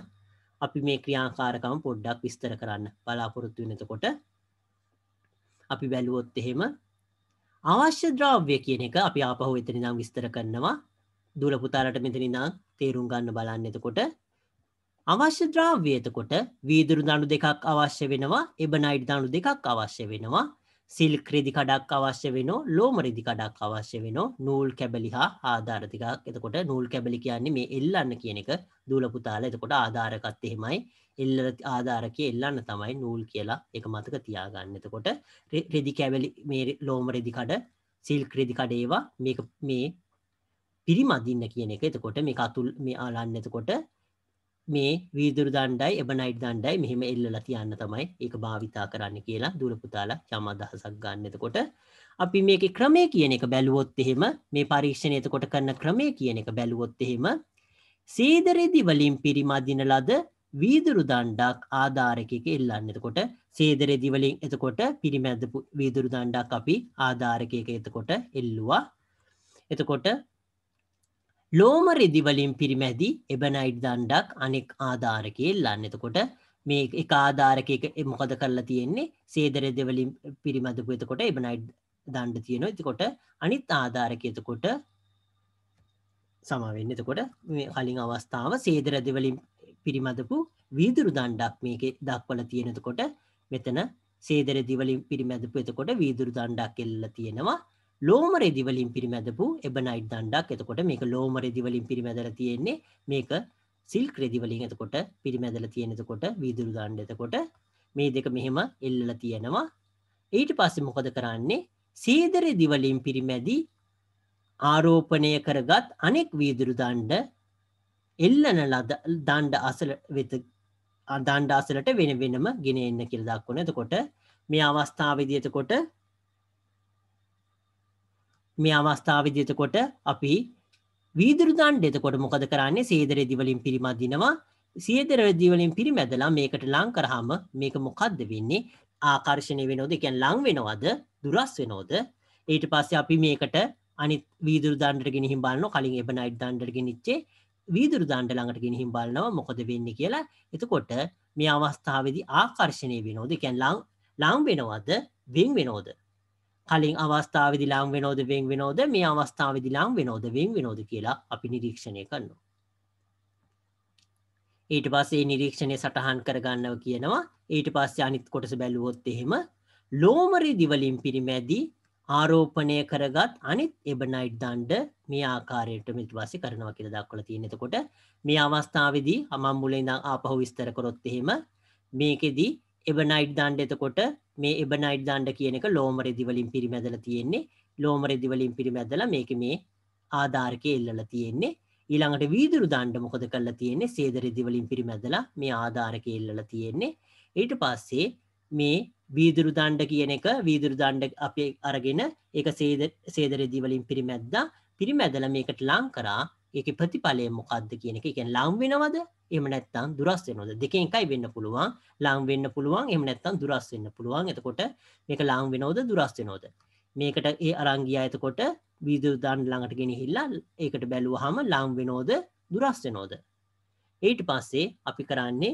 අපි මේ ක්‍රියාකාරකම පොඩ්ඩක් විස්තර කරන්න බලාපොරොත්තු වෙනතකොට අපි බැලුවොත් එහෙම අවශ්‍ය ද්‍රව්‍ය කියන එක අපි ආපහු එතන ඉඳන් විස්තර කරනවා දුර පුතාලට මෙතන ඉඳන් තේරුම් ගන්න බලන්න එතකොට අවශ්‍ය ද්‍රව්‍ය එතකොට වීදුරු දණු දෙකක් අවශ්‍ය වෙනවා එබනයිඩ් දණු දෙකක් අවශ්‍ය වෙනවා සිල් ක්‍රෙදි කඩක් අවශ්‍ය වෙන ලෝමරිදි කඩක් අවශ්‍ය වෙන නූල් කැබලි හා ආධාරතික එතකොට නූල් කැබලි කියන්නේ මේ එල්ලන්න කියන එක දූලපුතාල එතකොට ආධාරකත් එහෙමයි එල්ල ආධාරකය එල්ලන්න තමයි නූල් කියලා එක මතක තියාගන්න එතකොට රෙදි කැබලි මේ ලෝමරෙදි කඩ සිල් ක්‍රෙදි කඩේවා මේ පිරිමදින්න කියන එක එතකොට මේ අතුල් මේ ආලන්න එතකොට මේ වීදුරු දණ්ඩයි එබනයිට් දණ්ඩයි මෙහෙම එල්ලලා තියන්න තමයි ඒක භාවිතා කරන්න කියලා දුල පුතාලා යම් අදහසක් ගන්න එතකොට අපි මේක ක්‍රමය කියන එක බැලුවොත් එහෙම මේ පරීක්ෂණය එතකොට කරන ක්‍රමය කියන එක බැලුවොත් එහෙම සීදරෙදි වලින් පිරිමදින ලද වීදුරු දණ්ඩක් ආධාරකයක එල්ලන්න එතකොට සේදරෙදි වලින් එතකොට පිරිමැදපු වීදුරු දණ්ඩක් අපි ආධාරකයක එතකොට එල්ලුවා එතකොට ලෝම රෙදිවලින් පිරිමැදි එබනයිට් දණ්ඩක් අනෙක් ආධාරකයෙල්ලන්න එතකොට මේ එක ආධාරකයක මොකද කරලා තියෙන්නේ සේදරෙදවලින් පිරිමැදපු එතකොට එබනයිට් දණ්ඩ තියෙන එතිකොට අනිත් ආධාරකයතකොට සමවෙන්න එතකොට කලින් අවස්ථාව සේදරදවලින් පිරිමදපු වීදුරු දණ්ඩක් මේක දක්වල තියෙනතකොට මෙතන සේදරදිවලින් පිරිමැදපු එතකොට වීදුරු දණ්ඩක් එල්ල තියෙනවා ලෝමරෙදිවලින් පිරිමැදපු එබනයිට් දණ්ඩක් එතකොට මේක ලෝමරෙදිවලින් පිරිමැදල තියෙන්නේ මේක සිල් ක්‍රෙදිවලින් එතකොට පිරිමැදල තියෙනෙතකොට විදුරු දණ්ඩ එතකොට මේ දෙක මෙහෙම එල්ලල තියෙනවා ඊට පස්සේ මොකද කරන්නේ සීදරෙදිවලින් පිරිමැදි ආරෝපණය කරගත් අනෙක් වීදුරු දණ්ඩ එල්ලන ලද දණ්ඩ අසල වෙත දණ්ඩ අසලට වෙන වෙනම ගෙන එන්න කියලා දක්වන එතකොට මේ අවස්ථාවේදී එතකොට මේ අවස්ථාවදි එතකොට අපි වීදුරු දණ්ඩ එතකොට මොකද කරන්නේ සේදරෙදි වලින් පිරිමදිනවා සේදරෙදි වලින් පිරිමැදලා මේකට ලං කරාම මේක මොකද්ද වෙන්නේ ආකර්ෂණය වෙනවද ඒ කියන්නේ ලං වෙනවද දුරස් වෙනවද ඊට පස්සේ අපි මේකට අනිත් වීදුරු දණ්ඩට ගෙනihin බලනවා කලින් එබනයිට් දණ්ඩට ගෙනිච්චේ වීදුරු දණ්ඩ ළඟට ගෙනihin බලනවා මොකද වෙන්නේ කියලා එතකොට මේ අවස්ථාවේදී ආකර්ෂණය වෙනවද ඒ කියන්නේ ලං වෙනවද වෙන් වෙනවද කලින් අවස්ථාව දිලාම් වෙනෝද වෙන් වෙනෝද මේ අවස්ථාව දිලාම් වෙනෝද වෙන් වෙනෝද කියලා අපි නිරීක්ෂණය කරනවා. ඊට පස්සේ නිරීක්ෂණය සටහන් කරගන්නව කියනවා ඊට පස්සේ අනිත් කොටස බැලුවොත් එහෙම ලෝමරි දිවලින් පිරිමැදි ආරෝපණය කරගත් අනිත් එබනයිට් දන්ඩ මේ ආකාරයට මිට පස්සේ කරනවා කියලා දක්වලා තියෙන එතකොට මේ අවස්ථාවේදී අමම් මුලින් ඉඳන් ආපහු විස්තර කරොත් එහෙම මේකෙදී එබනයිට් දණ්ඩ එතකොට මේ එබනයිට් දණ්ඩ කියනක ලෝමරෙදිවලින් පිරිමැදල තියෙන්නේ ලෝමරෙදිවලින් පිරිමැදල මේක මේ ආධාර්කය එල්ලල තියෙන්නේ ඊළඟට වීදුරු දණ්ඩ මොකද කරලා තියෙන්නේ සේදරෙදිවලින් පිරිමැදලා මේ ආධාරකය එල්ලල තියෙන්නේ ඊට පස්සේ මේ වීදුරු දණ්ඩ කියන එක වීදුරු දණ්ඩ අපි අරගෙන ඒක සේදරෙදිවලින් පිරිමැද්දා පිරිමැදල මේකට ලං කරා ඒක ප්‍රතිඵලය මොකක්ද කියන එක එකෙන් ලං වෙනවද එම නැත්තම් දුරස් වෙනවද දෙකෙන් එකයි වෙන්න පුළුවන් ලං වෙන්න පුළුවන් එම නැත්තම් දුරස් වෙන්න පුළුවන් එතකොට මේක ලං වෙනවද දුරස් වෙනවද මේකට ඒ අරන් ගියා එතකොට විදුලි දාන්න ළඟට ගෙනහිල්ලා ඒකට බැලුවාම ලං වෙනවද දුරස් වෙනවද ඊට පස්සේ අපි කරන්නේ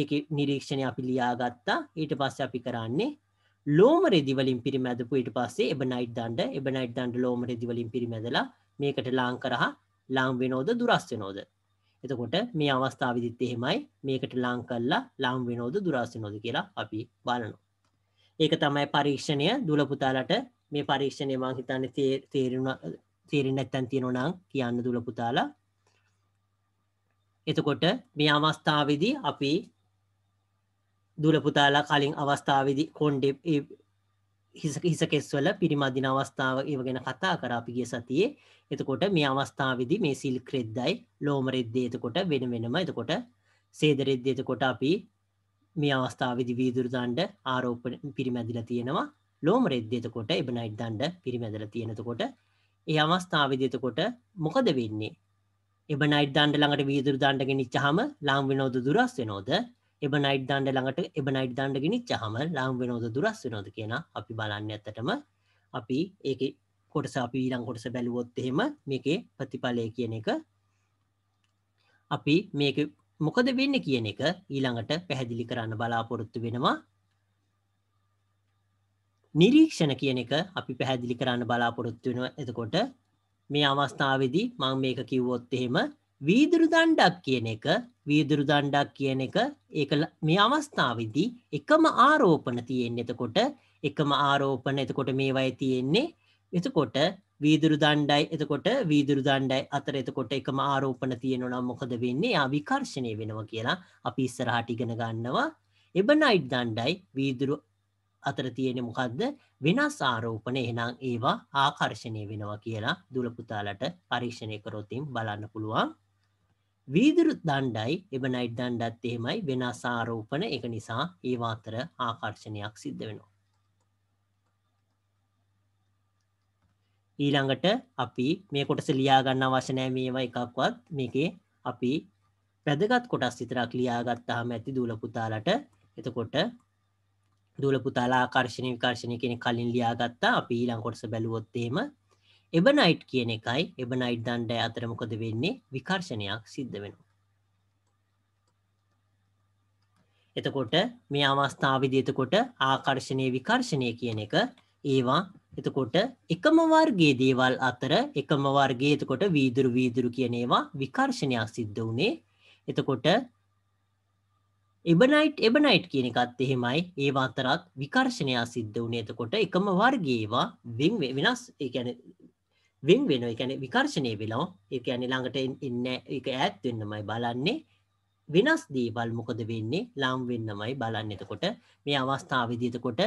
ඒකේ නිරීක්ෂණය අපි ලියාගත්තා ඊට පස්සේ අපි කරන්නේ ලෝම රෙදි වලින් පිරිමැදපු ඊට පස්සේ එබනයිට් දණ්ඩ එබනයිට් දණ්ඩ ලෝම රෙදි වලින් පිරිමැදලා මේකට ලාං කරහා ලාම්වෙනෝද දුරස්වෙනෝද එතකොට මේ අවස්ථාවදිත් එහෙමයි මේකට ලාං කල්ලා ලාම්වෙනෝද දුරස්වෙනෝද කියලා අපි බලනවා ඒක තමයි පරීක්ෂණය දුලපුතාලට මේ පරීක්ෂණය මං හිතන්න තේරුණ තේරෙන නැත්තැන් තියෙනනම් කියන්න දුලපුතාලා එතකොට මේ අවස්ථාවදී අපි දුලපුතාලා කලින් අවස්ථාවදි කොන්්ඩ හිස කෙස්වල පිරිමදින අවස්ථාව ඒව ගැන කතා කර අපි ගිය සතියේ එතකොට මේ අවස්ථාවදි මේ සිල් ක්‍රෙද්දයි ලෝමරෙද්දේ එතකොට වෙන වෙනම එතකොට සේදරෙද්ද එතකොට අපි මේ අවස්ථාවදි වීදුරදන්ඩ ආරෝපන පිරිමැදිල තියෙනවා ලෝමරෙද්ද එතකොට එබනයිට් දන්ඩ පිරිමැදල තියෙනතකොට ඒ අවස්ථාවදි එතකොට මොකද වෙන්නේ එබනයිට් දන්ඩ ළඟට වීදුර දන්ඩගෙන නිච්චහම ලාම් වෙනෝද දුරස් වෙනෝද එබ නයිට් දන්ඩ ළඟට එබ නයිට් දන්ඩ ගෙනනිච් හම ලාම් වෙනෝද දුරස් වෙනෝද කියන අපි බලන්න ඇත්තටම අපි ඒක කොටස අපි ඊළං කොටස බැලුවොත් එහෙම මේකේ ප්‍රතිඵලය කියන එක අපි මේක මොකද වෙන්න කියන එක ඊළඟට පැහැදිලි කරන්න බලාපොරොත්තු වෙනවා නිරීක්ෂණ කියන එක අපි පැහැදිලි කරන්න බලාපොරොත්තු වෙනවා එතකොට මේ අවස්ථාවේදී මං මේක කිව්වොත් එහෙම වීදුරු දණ්ඩක් කියන එක වීදුරු දණ්ඩක් කියන එක ඒක මේ අවස්ථාවේදී එකම ආරෝපණ තියෙන්නේ එතකොට එකම ආරෝපණ එතකොට මේවයි තියෙන්නේ එතකොට වීදුරු දණ්ඩයි එතකොට වීදුරු දණ්ඩයි අතර එතකොට එකම ආරෝපණ තියෙනවා මොකද වෙන්නේ? යා විකර්ෂණය වෙනවා කියලා අපි ඉස්සරහට ඉගෙන ගන්නවා. එබනයිට් දණ්ඩයි වීදුරු අතර තියෙන මොකක්ද වෙනස් ආරෝපන එහෙනම් ඒවා ආකර්ෂණය වෙනවා කියලා දුල පුතාලට පරීක්ෂණය කරොතින් බලන්න පුළුවන් වීදුරු දණ්ඩයි එබනයිට් දණ්ඩත් එහෙමයි වෙනස් ආරෝපන එක නිසා ඒවා අතර ආකර්ෂණයක් සිද්ධ වෙනවා. ඊළඟට අපි මේ කොටස ලියා ගන්න අවශ්‍ය නැහැ මේවා එකක්වත් මේකේ අපි වැදගත් කොටස් විතරක් ලියා ගත්තාම ඇති දූල පුතාලට එතකොට දූල පුතාලා ආකර්ෂණ විකර්ෂණ කියන කලින් ලියා ගත්තා අපි ඊළඟ කොටස බැලුවොත් එහෙම එබනයිට් කියන එකයි එබනයිට් දණ්ඩ අතරමකොද වෙන්නේ විකර්ශණයක් සිද්ධ වෙනවා. එතකොට මේ අවස්ථාවවිදිතකොට ආකර්ශණය විකර්ශණය කියන එක ඒවා එතකොට එකම වර්ගේ දේවල් අතර එකම වර්ගේ එතකොට වීදුරු වීදුරු කියනේවා විකර්ශණයක් සිද්ධ වනේ එතකොට එබනයිට් එබනයිට් කියනකත් එහෙමයි ඒවා අතරත් විකර්ශණයක් සිද්ධ වනේ එතකොට එකම වර්ගේවා වෙනස් එකැන වෙන් වෙන එකැන විකර්ශණය වෙලා එක ඇනි ළඟට ඉන්න එක ඇත් වෙන්නමයි බලන්නේ වෙනස් දීවල් මොකද වෙන්නේ ලාම් වෙන්නමයි බලන්න එතකොට මේ අවස්ථාවවිදිතකොට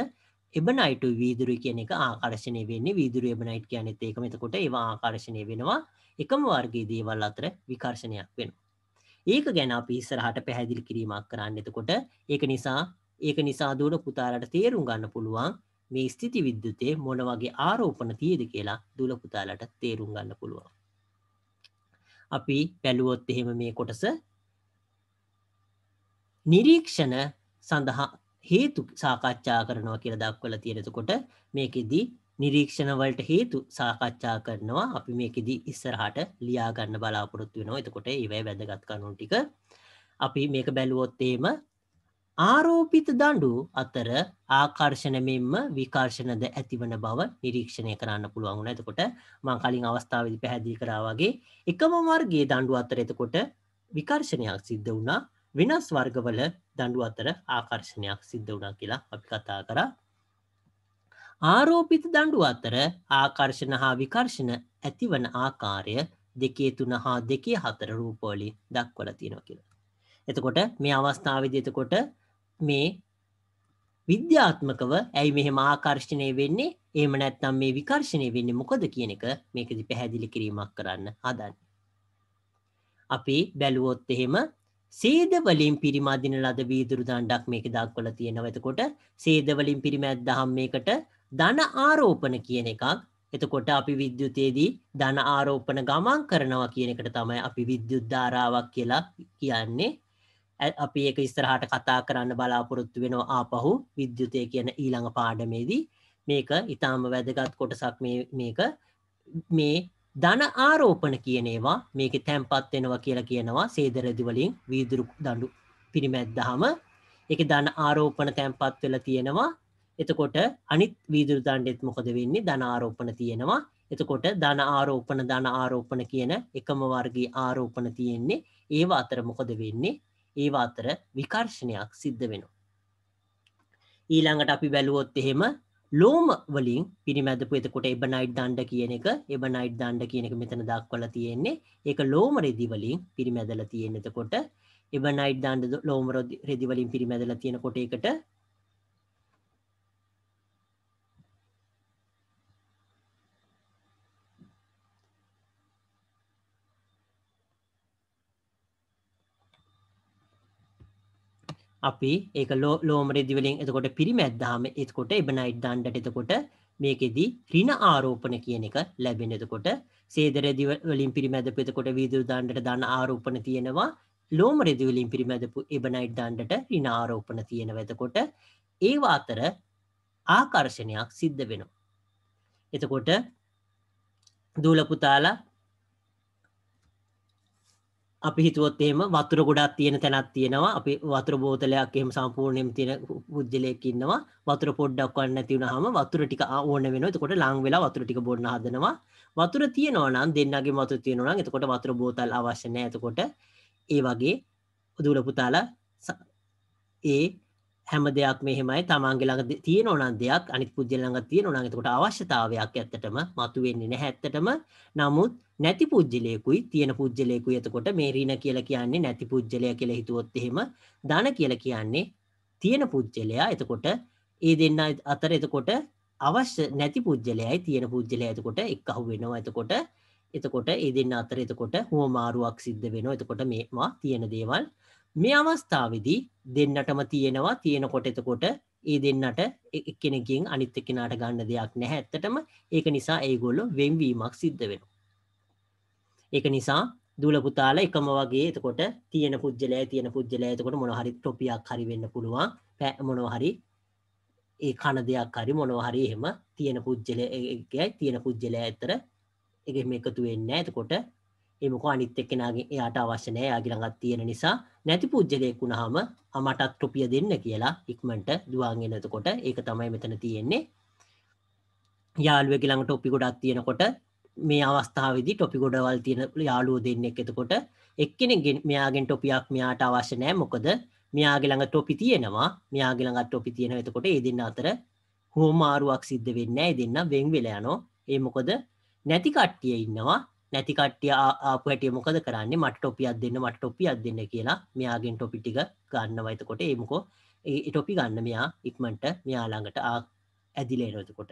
එබනයිට වීදුරු කියන එක ආකර්ශණය වෙන්නේ වීදුරු එබනයිට් කියන ඒක මෙතකොට ඒවා ආකර්ශණය වෙනවා එකම වර්ගේ දේවල් අතර විකර්ශණයක් වෙන. ඒක ගැන පිස්සරහට පැහැදිලි කිරීමක් කරන්න එතකොට ඒක නිසා ඒක නිසා දුවන පුතාලට තේරුම් ගන්න පුළුවන් මේ ස්ථිති විද්‍යුතය මොන වගේ ආරෝපන තියද කියලා දුලපුතාලට තේරුම් ගන්න පුළුවන්. අපි පැළුවොත් එහෙම මේ කොටස නිරීක්ෂණ සඳහා හේතු සාකච්ඡා කරනවා කියලා දක්වල තියෙනකොට මේකෙදී නිරීක්ෂණවලට හේතු සාකච්ඡා කරනවා අපි මේකෙදී ඉස්සරහට ලියාගන්න බලාපොරොත්තු වෙනවා එතකොට ඒවැ වැදගත් කනුන් ටික අපි මේක බැලුවොත්තේම ආරෝපිත දඩු අතර ආකර්ශණ මෙන්ම විකර්ශණද ඇතිවන බව නිරීක්ෂණය කරන්න පුළුවන්ගුණ ඇතකොට මං කලින් අවස්ථාවදි පැහැදිී කරාවගේ එකම වර්ගේ දණ්ඩු අතර එතකොට විකර්ශණයක් සිද්ධ වුණා වෙනස් වර්ගවල දඩු අතර ආකර්ශණයක් සිද්ධ වුණා කියලා අපි කතා කරා ආරෝපිත දඩු අතර ආකර්ශණ හා විකර්ශණ ඇතිවන ආකාරය දෙකේ තුන හා දෙකේ හතර රූපෝලි දක්වල තියෙන කියලා එතකොට මේ අවස්ථාවදි එතකොට මේ විද්‍යාත්මකව ඇයි මෙහෙම ආකර්ශණය වෙන්නේ ඒම නැත්නම් මේ විකර්ශණය වෙන්නේ මොකද කියන එක මේකදි පැහැදිලි කිරීමක් කරන්න හදන්න. අපි බැලුවොත් එහෙම සේදවලින් පිරිමදින ලද වීදුරු දණ්ඩක් මේක දක්වල තියෙනව එතකොට සේදවලින් පිරිමැද්දහම් මේකට ධන ආරෝපන කියන එකක් එතකොට අපි විද්‍යුතයේදී ධන ආරෝපන ගමන් කරනවා කියන එකට තමයි අපි විද්‍යුද්ධාරාවක් කියලා කියන්නේ අපි ඒක ඉස්තරහට කතා කරන්න බලාපොරොත්තු වෙනවා ආපහු විද්‍යුතය කියන ඊළඟ පාඩමේදී මේක ඉතාම වැදගත් කොටසක් මේක මේ ධන ආරෝපන කියනේවා මේක තැන්පත් වෙනවා කියලා කියනවා සේදරදිවලින් වීදුරු දඩු පිරිමැද්දහම එක ධන ආරෝපන තැන්පත් වෙලා තියෙනවා එතකොට අනිත් වීදුරු දණ්ඩෙත් මොකද වෙන්නේ ධන ආරෝපන තියෙනවා එතකොට ධන ආරෝපන ධන ආරෝපන කියන එකම වර්ගී ආරෝපන තියෙන්නේ ඒව අතර මොකද වෙන්නේ ඒවා අතර විකර්ශණයක් සිද්ධ වෙනවා. ඊළඟට අපි බැලුවොත් එහෙම ලෝම වලින් පිරිමැදපු එතකොට එබනයිට් දණ්ඩ කියන එක එබනයිට් දණ්ඩ කියන එක මෙතන දක්වලා තියෙන්නේ. ඒක ලෝම රෙදි වලින් පිරිමැදලා තියෙන එතකොට එබනයිට් දණ්ඩ ලෝම රෙදි වලින් පිරිමැදලා තියෙනකොට ඒකට අපි ඒක ලෝ ලෝමරෙදිවලින් එතකොට පිරිමැත්දාම එතකොට එබනයිට් දන්ඩට එතකොට මේකෙදී රින ආරෝපන කියන එක ලැබෙන එතකොට සේදරදිවලින් පිරිමැද පෙතකොට වීදුර දන්ඩට දන්න ආරෝපන තියෙනවා ලෝමරෙදිවලින් පිරිමැදපු එබනයිට් දන්ඩට රින ආරෝපන තියෙන වෙතකොට ඒවා අතර ආකර්ෂණයක් සිද්ධ වෙනවා. එතකොට දූලපුතාලා අපි හිතුවොත් එහෙම වතුර ගොඩක් තියෙන තැනක් තියෙනවා අපි වතුර බෝතලයක් එහෙම සම්පූර්ණයෙන්ම තියෙන පුද්ගලයෙක් ඉන්නවා වතුර පොඩ්ඩක් වත් නැති වුනහම වතුර ටික ඕන වෙනවා එතකොට ලං වෙලා වතුර ටික බොන්න හදනවා වතුර තියෙනවා නම් දෙන්නගේ වතුර තියෙනවා නම් එතකොට වතුර බෝතල් අවශ්‍ය නැහැ එතකොට ඒ වගේ දුල පුතාලා ඒ හැම දෙයක් මෙහෙමයි තමන්ගේ ළඟ තියෙන ඕනන් දෙයක් අනිත් පුද්ගල ළඟ තියෙන ඕනන් එතකොට අවශ්‍යතාවයක් ඇත්තටම මතුවෙන්නේ නැහැ ඇත්තටම නමුත් නැති පුද්ගලයෙකුයි තියෙන පුද්ගලයෙකුයි එතකොට මේ රීන කියලා කියන්නේ නැති පුද්ගලය කියලා හිතුවොත් එහෙම ධන කියලා කියන්නේ තියෙන පුද්ගලයා එතකොට ඒ දෙන්න අතර එතකොට අවශ්‍ය නැති පුද්ගලයයි තියෙන පුද්ගලයා එතකොට එක්කහු වෙනවා එතකොට එතකොට ඒ දෙන්න අතර එතකොට හුවමාරුවක් සිද්ධ වෙනවා එතකොට මේවා තියෙන දේවල් මේ අවස්ථාවේදී දෙන්නටම තියෙනවා තියෙනකොට එතකොට ඒ දෙන්නට එක්කෙනකින් අනිත් එක්කෙනාට ගන්න දෙයක් නැහැ ඇත්තටම ඒක නිසා ඒගොල්ලෝ වෙන්වීමක් සිද්ධ වෙනවා ඒක නිසා දුල පුතාල එකම වගේ එතකොට තියෙන පුද්ගලයා තියෙන පුද්ගලයා එතකොට මොන හරි ටොපියක් හරි වෙන්න පුළුවන් මොනව හරි ඒ කන දෙයක් හරි මොනව හරි එහෙම තියෙන පුද්ගලයයි තියෙන පුද්ගලයා ඇතර එකම එකතු වෙන්නේ එතකොට ඒමක අනිත් එක්කෙනගේ එයාට අවශ්‍ය නෑ යාගිරඟත් තියෙන නිසා නැති පුද්ගලයෙක් වුණාම අමටත් ටොපිය දෙන්න කියලා ඉක්මට දුවන්ගෙන එතකොට ඒක තමයි මෙතන තියෙන්නේ යාළුවගේ ළඟ ටොපි ගොඩක් තියෙනකොට මේ අවස්ථාවදි ටොපි ගොඩවල් තියෙන යාලුව දෙන්නෙක් එතකොට එක්කෙනගෙන් මෙයාගෙන් ටොපියක් මෙයාට අවශ්‍ය නෑ මොකද මෙයාගෙළඟ ටොපි තියෙනවා මෙයාගෙළඟත් ටොපි තියෙන එතකොට ඒ දෙන්න අතර හෝමාරුවක් සිද්ධ වෙන්න ඇ දෙන්න වෙන් වෙලයනෝ ඒ මොකද නැති කට්ටිය ඉන්නවා නැති කට්ටිය ආපු හැටිය මොකද කරන්නේ මට ටොපියක් දෙන්න මට ටොපියක් දෙන්න කියලා මෙයාගෙන් ටොපිටික ගන්නවයිතකොට ඒමකෝ ඒ ටොපි ගන්න මෙයා ඉක්මට මෙයාළඟට ඇදිලේනොතකොට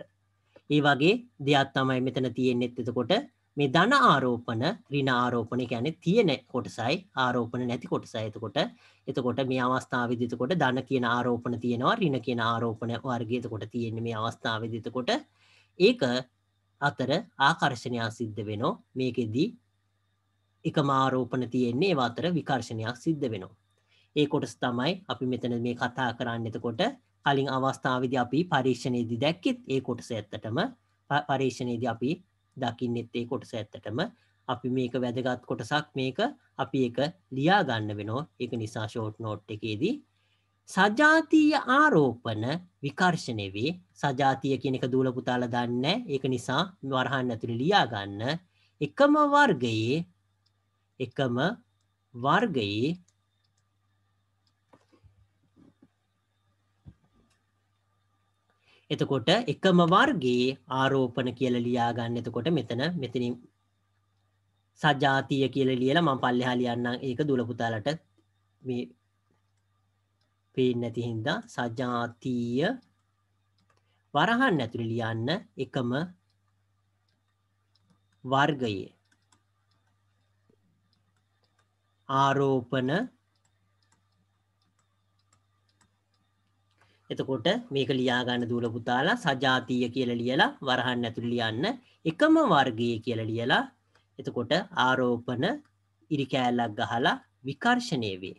ඒ වගේ දෙයක් තමයි මෙතන තියෙන්නෙත් එතකොට මේ ධන ආරෝපන ඍණ ආරෝපණ කියන්නේ තියෙන කොටසයි ආරෝපණ නැති කොටසයි එතකොට එතකොට මේ අවස්ථාවේදී එතකොට ධන කියන ආරෝපණ තියෙනවා ඍණ කියන ආරෝපණ වර්ගය එතකොට තියෙන්නේ මේ අවස්ථාවේදී එතකොට ඒක අතර ආකර්ෂණයක් සිද්ධ වෙනවා මේකෙදී එකම ආරෝපණ තියෙන්නේ ඒව අතර විකර්ෂණයක් සිද්ධ වෙනවා ඒ කොටස තමයි අපි මෙතන මේ කතා කරන්නේ එතකොට කලින් අවස්ථාවද අපි පරීක්ෂණයේදී දැක්කෙත් ඒ කොටස ඇත්තටම පරීක්ෂණයේද අපි දකින්නෙත් ඒ කොටස ඇත්තටම අපි මේක වැදගත් කොටසක් මේක අපි එක ලියාගන්න වෙනෝ එක නිසා ෂෝට් නෝට් එකේදී සජාතිය ආරෝපන විකර්ශණය වේ සජාතිය කෙනෙක දූලපුතාල දන්න ඒක නිසා වරහන් ඇතුළි ලියාගන්න එකම වර්ගයේ එකම වර්ගයේ එතකොට එකම වර්ගේ ආරෝපන කියල ලියාගන්න එතකොට මෙතන මෙතන සජාතිය කියල ලියල මං පල්ලෙ හලියන්න ඒක දුලපුතාලට මේ පේෙන් නැතිහින්දා සජාතිය වරහන් නැතුර ලියන්න එකම වර්ගයේ ආරෝපන එතකොට මේක ලියාගන්න දූල පුතාලා සජාතීය කියලා ලියලා වරහන් ඇතුළේ ලියන්න එකම වර්ගයේ කියලා ලියලා එතකොට ආරෝපණ ඉරි කෑල්ලක් ගහලා විකර්ෂණය වේ.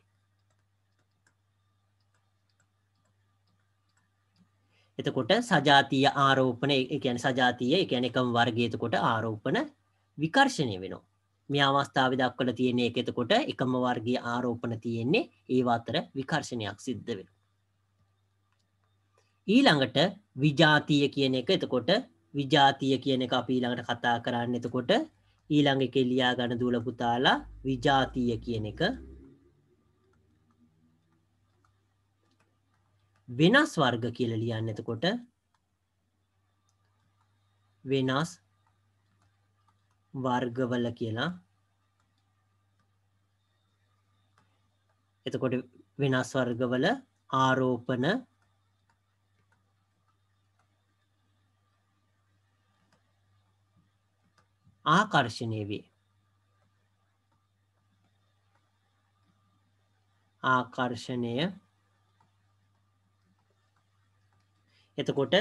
එතකොට සජාතීය ආරෝපණ ඒ කියන්නේ සජාතීය ඒ කියන්නේ එකම වර්ගයේ එතකොට ආරෝපණ විකර්ෂණය වෙනවා. මේ අවස්ථාවේ දක්වලා තියෙන එක එතකොට එකම වර්ගයේ ආරෝපණ තියෙන්නේ ඒව අතර විකර්ෂණයක් සිද්ධ වෙනවා. ඊළඟට විජාතිය කියන එක එතකොට විජාතිය කියන එක අපි ඊළඟට කතා කරන්න එතකොට ඊළඟ එක ලියා ගණ දූල පුතාලා විජාතිය කියන එක වෙනස් වර්ග කියලා ලියන්න එතකොට වෙනස් වර්ගවල කියලා එතකොට වෙනස් වර්ගවල ආරෝපන ආකර්ෂණය වේ. ආකර්ෂණය එතකොට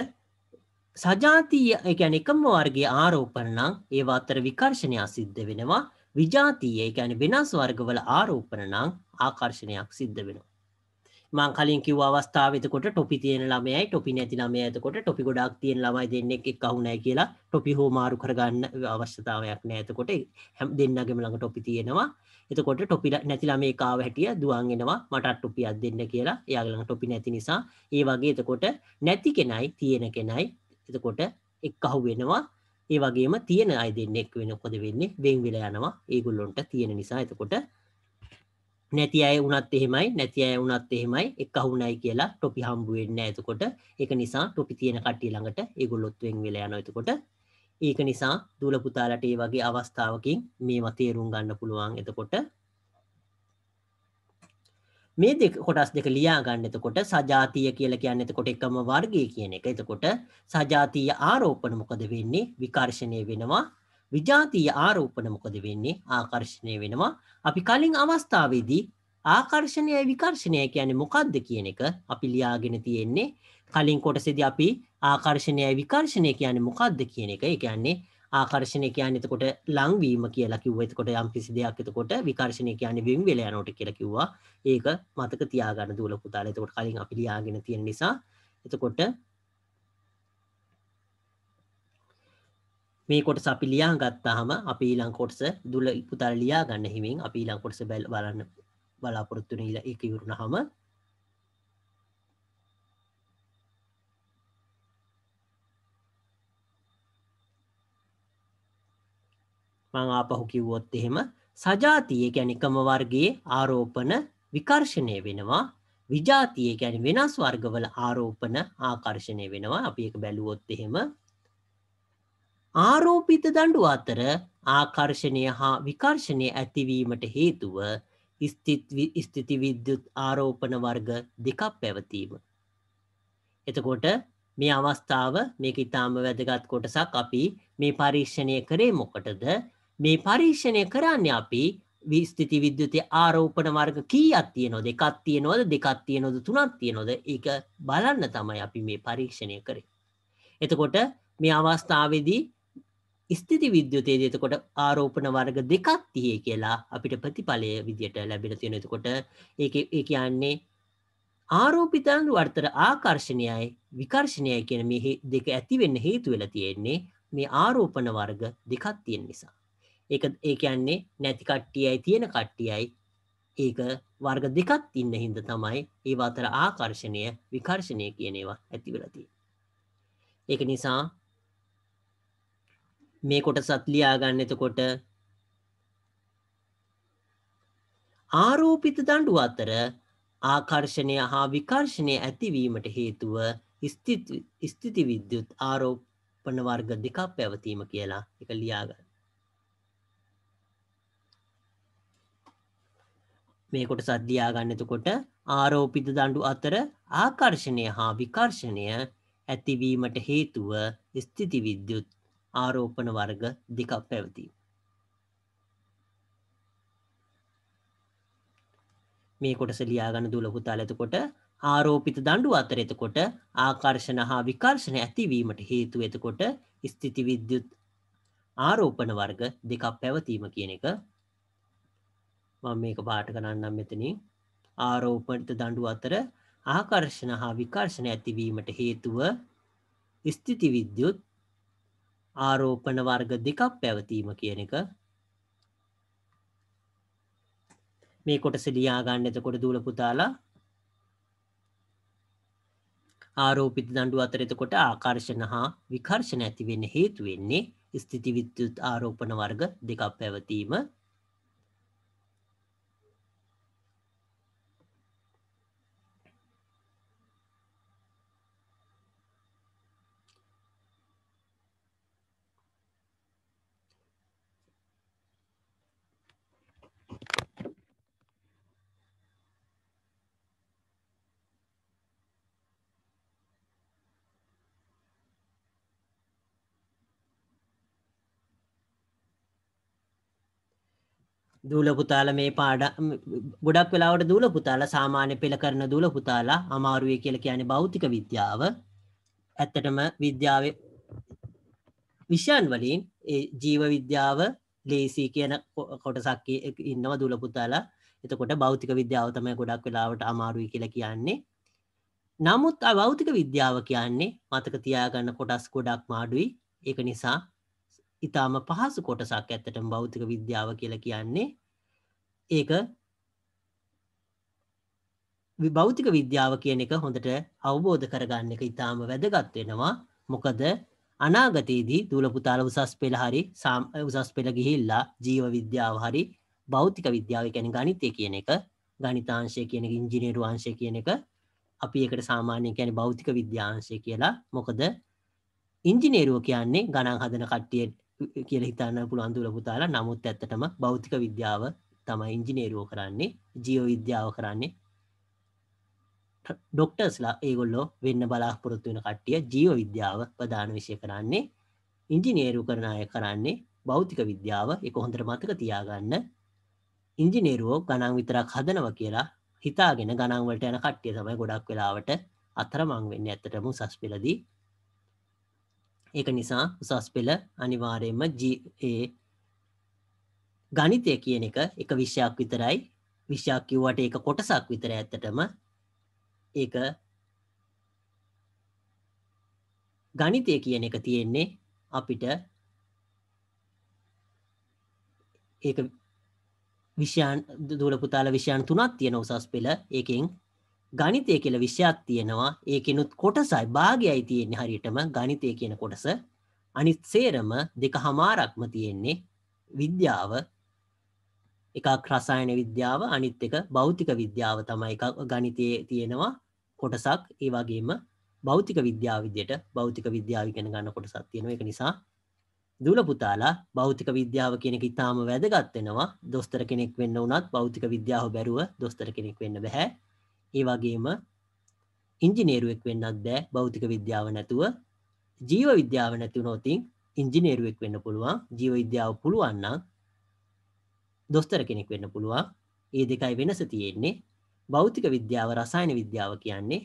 සජාතීය එකැන එකම වර්ගේ ආරෝපරණං ඒ අතර විකර්ශණයක් සිද්ධ වෙනවා විජාතීය එකැන වෙනස් වර්ගවල ආරෝපරණං ආකර්ශණයක් සිද්ධ වෙනවා. මං කලින් කිව් අවස්ථාවතකොට ටොපි තියෙන ළමයයි ටොපි නැති ළමය ඇතකොට ටොපි ගොඩක් තියෙන ළමයි දෙන්නෙක් එක් කවුනෑ කියලා ටොපි හෝ මාරු කරගන්න අවශ්‍යතාවයක් නෑතකොට හැම් දෙන්නගම ළඟ ටොපි තියෙනවා එතකොට ටොපි නැතිලා මේ කාව හැටිය දුවන්ගෙනවා මටත් ටොපියක් දෙන්න කියලා යාගලඟ ටොපි නැති නිසා ඒ වගේ එතකොට නැති කෙනයි තියෙන කෙනයි එතකොට එක් අහු වෙනවා ඒ වගේම තියෙන අයි දෙන්නෙක් වෙනකොද වෙන්නේ වෙන් වෙලා යනවා ඒගුල්ලොන්ට තියෙන නිසා එතකොට නැති අය වනත් එහෙමයි නැති අය වනත් එහෙමයි එක් අහුනයි කියලා ටොපි හම්බුවෙන්න ඇතකොට ඒක නිසා ටොපි තියෙන කට්ටිය ළඟට ඒගොල්ලොත්තුවෙන් වෙලා නොතකොට ඒක නිසා දූල පුතාලට ඒ වගේ අවස්ථාවකින් මේවා තේරුම් ගන්න පුළුවන් එතකොට මේ දෙක කොටස් දෙක ලියා ගන්න එතකොට සජාතිය කියලා කියන්නේ එතකොට එකම වර්ගය කියන එක. එතකොට සජාතිය ආරෝපණ මොකද වෙන්නේ? විකර්ෂණය වෙනවා. විජාතීය ආරෝපන මොකද වෙන්නේ ආකර්ශණය වෙනවා. අපි කලින් අවස්ථාවේදී ආකර්ශණය විකර්ශණය කියන්නේ මොකක්ද කියන එක අපි ලියාගෙන තියෙන්නේ කලින් කොටසෙද අපි ආකර්ශණය විකර්ශණය කියන්නේ මොකක්ද කියන එක ඒ කියන්නේ ආකර්ශණය කියන්නේ එතකොට ලංවීම කියලා කිව්වා. එතකොට යම්කිසි දෙයක් එතකොට විකර්ශණය කියන්නේ වෙන් වෙලා යනකොට කියලා කිව්වා. ඒක මතක තියාගන්න දුවල පුතාලා. එතකොට කලින් අපි ලියාගෙන තියෙන නිසා එතකොට මේ කොටස අපි ලියා ගත්තාහම අපි ඊළං කොටස දුල පුතල් ලියා ගන්න හිමින් අපි ඊළං කොටස බැල් බලන්න බලාපොරොත්තුන ඉල එක යුරුණ හම මං ආපහු කිව්වොත් එහෙම සජාතිය ගැන එකම වර්ගේ ආරෝපන විකර්ශණය වෙනවා විජාතිය ගැන වෙනස් වර්ගවල ආරෝපන ආකර්ශණය වෙනවා අපි එක බැලුවොත් එහෙම ආරෝපිත දඩු අතර ආකර්ෂණය හා විකර්ශණය ඇතිවීමට හේතුව ස්ථිතිවිද්‍යුත් ආරෝපන වර්ග දෙකක් පැවතීම. එතකොට මේ අවස්ථාව මේක ඉතාම වැදගත් කොටසක් අපි මේ පරීක්ෂණය කරේ මොකටද මේ පරීක්ෂණය කරන්න අපි විස්තිති විද්‍යුති ආරෝපන වර්ග කීයක් තියනොද එකක් තියනොද දෙකක් තියනොද තුනක් තියනොද ඒක බලන්න තමයි අපි මේ පරීක්ෂණය කරේ. එතකොට මේ අවස්ථාවේදී ස්ථිති විද්‍යුතයේද එතකොට ආරෝපන වර්ග දෙකක් තියේ කියලා අපිට ප්‍රතිඵලය විදියට ලැබෙන තියෙන එතකොට ඒක ඒ කියන්නේ ආරෝපිතාන්දු අර්ථර ආකර්ෂණයයි විකර්ශණයයි කියන මේ දෙක ඇති වෙන්න හේතු වෙලා තියෙන්නේ මේ ආරෝපන වර්ග දෙකක් තියෙන නිසා. ඒක ඒ කියන්නේ නැති කට්ටියයි තියෙන කට්ටියයි ඒක වර්ග දෙකක් ඉන්න හින්ද තමයි ඒ අතර ආකර්ෂණය විකර්ශණය කියන ඒවා ඇති වෙලා තියෙන්නේ. ඒක නිසා මේ කොටසත් ලියා ගන්න එතකොට ආරෝපිත දඬු අතර ආකර්ෂණය හා විකර්ශණය ඇතිවීමට හේතුව ස්ථිති විද්‍යුත් ආරෝපන වර්ග දෙකක් පැවතීම කියලා එක ලියාගන්න. මේ කොට සද්ධියාගන්න එතකොට ආරෝපිත දඬු අතර ආකර්ෂණය හා විකර්ශණය ඇතිවීමට හේතුව ස්ථිති විද්‍යුත් ආරෝපණ වර්ග දෙකක් පැවති. මේ කොටස ලියාගන්න දුලකුතාල එතකොට ආරෝපිත දණ්ඩු අතර එතකොට ආකර්ෂණ හා විකර්ශණ ඇතිවීමට හේතු එතකොට ස්ථිති විද්‍යුත් ආරෝපණ වර්ග දෙකක් පැවතීම කියන එක මම මේක පාට කරන්නම් මෙතනින් ආරෝපණිත දඬු අතර ආකර්ෂණ හා විකර්ශණ ඇතිවීමට හේතුව ස්ථිති විද්‍යුත් ආරෝපණ වර්ග දෙකක් පැවතීම කියන එක මේ කොටස ලියා ගන්න එතකොට දූල පුතාලා ආරෝපිත දඬු අතර එතකොට ආකර්ෂණ හා විකර්ෂණ ඇති වෙන්න හේතු වෙන්නේ ස්ථිති විද්‍යුත් ආරෝපණ වර්ග දෙකක් පැවතීම දූල පුතාල මේ පාඩ ගොඩක් වෙලාවට දූල පුතාල සාමාන්‍ය පෙළ කරන දූල පුතාලා අමාරුවේ කියල කියන භෞතික විද්‍යාව ඇත්තටම විද්‍යාව විෂයන් වලින් ජීව විද්‍යාව ලේසි කියන කොටසක් ඉන්නව දුල පුතාලා එතකොට භෞතික විද්‍යාව තමයි ගොඩක් වෙලාවට අමාරුයි කියල කියන්නේ නමුත් අවෞතික විද්‍යාව කියන්නේ මතක තියාගන්න කොටස් ගොඩක් මාඩුයි ඒක නිසා ඉතාම පහසු කොටසක් ඇත්තටම භෞතික විද්‍යාව කියලා කියන්නේ ඒක භෞතික විද්‍යාව කියන එක හොඳට අවබෝධ කරගන්න එක ඉතාම වැදගත් වෙනවා මොකද අනාගතයේදී දූලපුතාල උසස් පෙළ හරි උසස් පෙළ ගිහිල්ලා ජීව විද්‍යාව හරි භෞතික විද්‍යාව ගැන ගනිතය කියන එක ගනිතාංශය කියන ඉංජිනේරු අංශය කියන එක අපි එකට සාමාන්‍ය ගැන භෞතික විද්‍යාංශය කියලා මොකද ඉංජිනේරුව කියන්නේ ගණන් හදන කට්ටිය කියල හිතන්න පුළුවන්දුල පුතාලා නමුත් ඇත්තටම භෞතික විද්‍යාව තමයි ඉංජිනේරුවෝ කරන්නේ ජියෝ විද්‍යාව කරන්නේ ඩොක්ටර්ස්ලා ඒගොල්ලෝ වෙන්න බලාපොරොත්තු වෙන කට්ටිය ජීව විද්‍යාව ප්‍රධාන විෂය කරන්නේ ඉංජිනේරු කරන අය කරන්නේ භෞතික විද්‍යාව එක හොඳට මතක තියාගන්න ඉංජිනේරුවෝ ගණන් විතරක් හදනව කියලා හිතාගෙන ගණන්වලට යන කට්ටිය තමයි ගොඩක් වෙලාවට අතරමං වෙන්න ඇත්තටම උසස් පෙලදී ඒක නිසා උසස් පෙළ අනිවාරයෙන්ම ජීඒ ගණිතය කියන එක එක විෂයක් විතරයි විෂයක් කිව්වට ඒක කොටසක් විතර ඇත්තටම ඒක ගණිතය කියන එක තියෙන්නේ අපිට ඒක විෂයන් දූල පුතාල විෂයන් තුනක් තියෙන උසස් පෙළ ඒකෙන් ගණිතය කියල විෂයක් තියෙනවා ඒකෙනුත් කොටසයි භාගයයි තියෙන්නේ හරියටම ගණිතය කියන කොටස අනිත් සේරම දෙක හමාරක්ම තියෙන්නේ විද්‍යාව එකක් රසායන විද්‍යාව අනිත් එක භෞතික විද්‍යාව තමයි එක ගනිතය තියෙනවා කොටසක් ඒ වගේම භෞතික විද්‍යාවිදයට භෞතික විද්‍යාව ගෙන ගන්න කොටසක් තියෙන එක නිසා දුල පුතාලා භෞතික විද්‍යාව කෙනෙක ඉතාම වැදගත්වෙනවා දොස්තර කෙනෙක් වෙන්න වනත් භෞතික විද්‍යාව බැරුව දොස්තර කෙනෙක් වෙන්න බැහැ ඒ වගේම ඉංජිනේරුවෙක් වෙන්නත් දෑ භෞතික විද්‍යාව නැතුව ජීව විද්‍යාව නැතිවනෝතින් ඉංජිනේරුවෙක් වෙන්න පුළුවන් ජීව විද්‍යාව පුළුවන්නම් දොස්තර කෙනෙක් වෙන්න පුළුවන් ඒ දෙකයි වෙනස තියෙන්නේ භෞතික විද්‍යාව රසායන විද්‍යාව කියන්නේ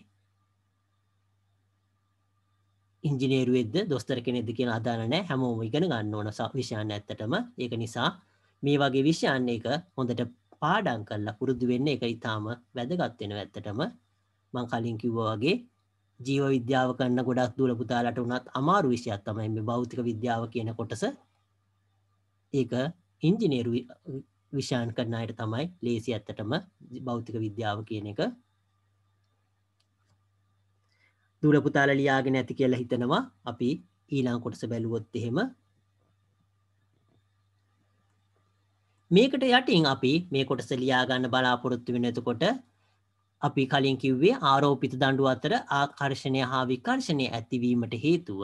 ඉංජිනේරුවෙද දොස්තර කෙනෙද කියෙන අදානෑ හැමෝම ඉගෙන ගන්න ඕන විශාන්න ඇත්තටම ඒක නිසා මේ වගේ විශාන්න එක හොඳට පාඩන් කල්ලා පුරුදු වෙන්න එක ඉතාම වැදගත්වෙන ඇත්තටම මං කලින් කිව්වාගේ ජීව විද්‍යාව කන්න ගොඩක් දුල පුතාලට වනත් අමාරු විෂයක් තමයි මේ භෞතික විද්‍යාව කියන කොටස ඒක ඉංජිනේරු විශාන් කරන අයට තමයි ලේසි ඇත්තටම භෞතික විද්‍යාව කියන එක දුර පුතාල ලියාගෙන ඇති කියලා හිතනවා අපි ඊළඟ කොටස බැලුවොත් එහෙම මේකට යටින් අපි මේ කොටස ලියා ගන්න බලාපොරොත්තු වෙන එතකොට අපි කලින් කිව්වේ ආරෝපිත දඬු අතර ආකර්ෂණය හා විකර්ෂණය ඇතිවීමට හේතුව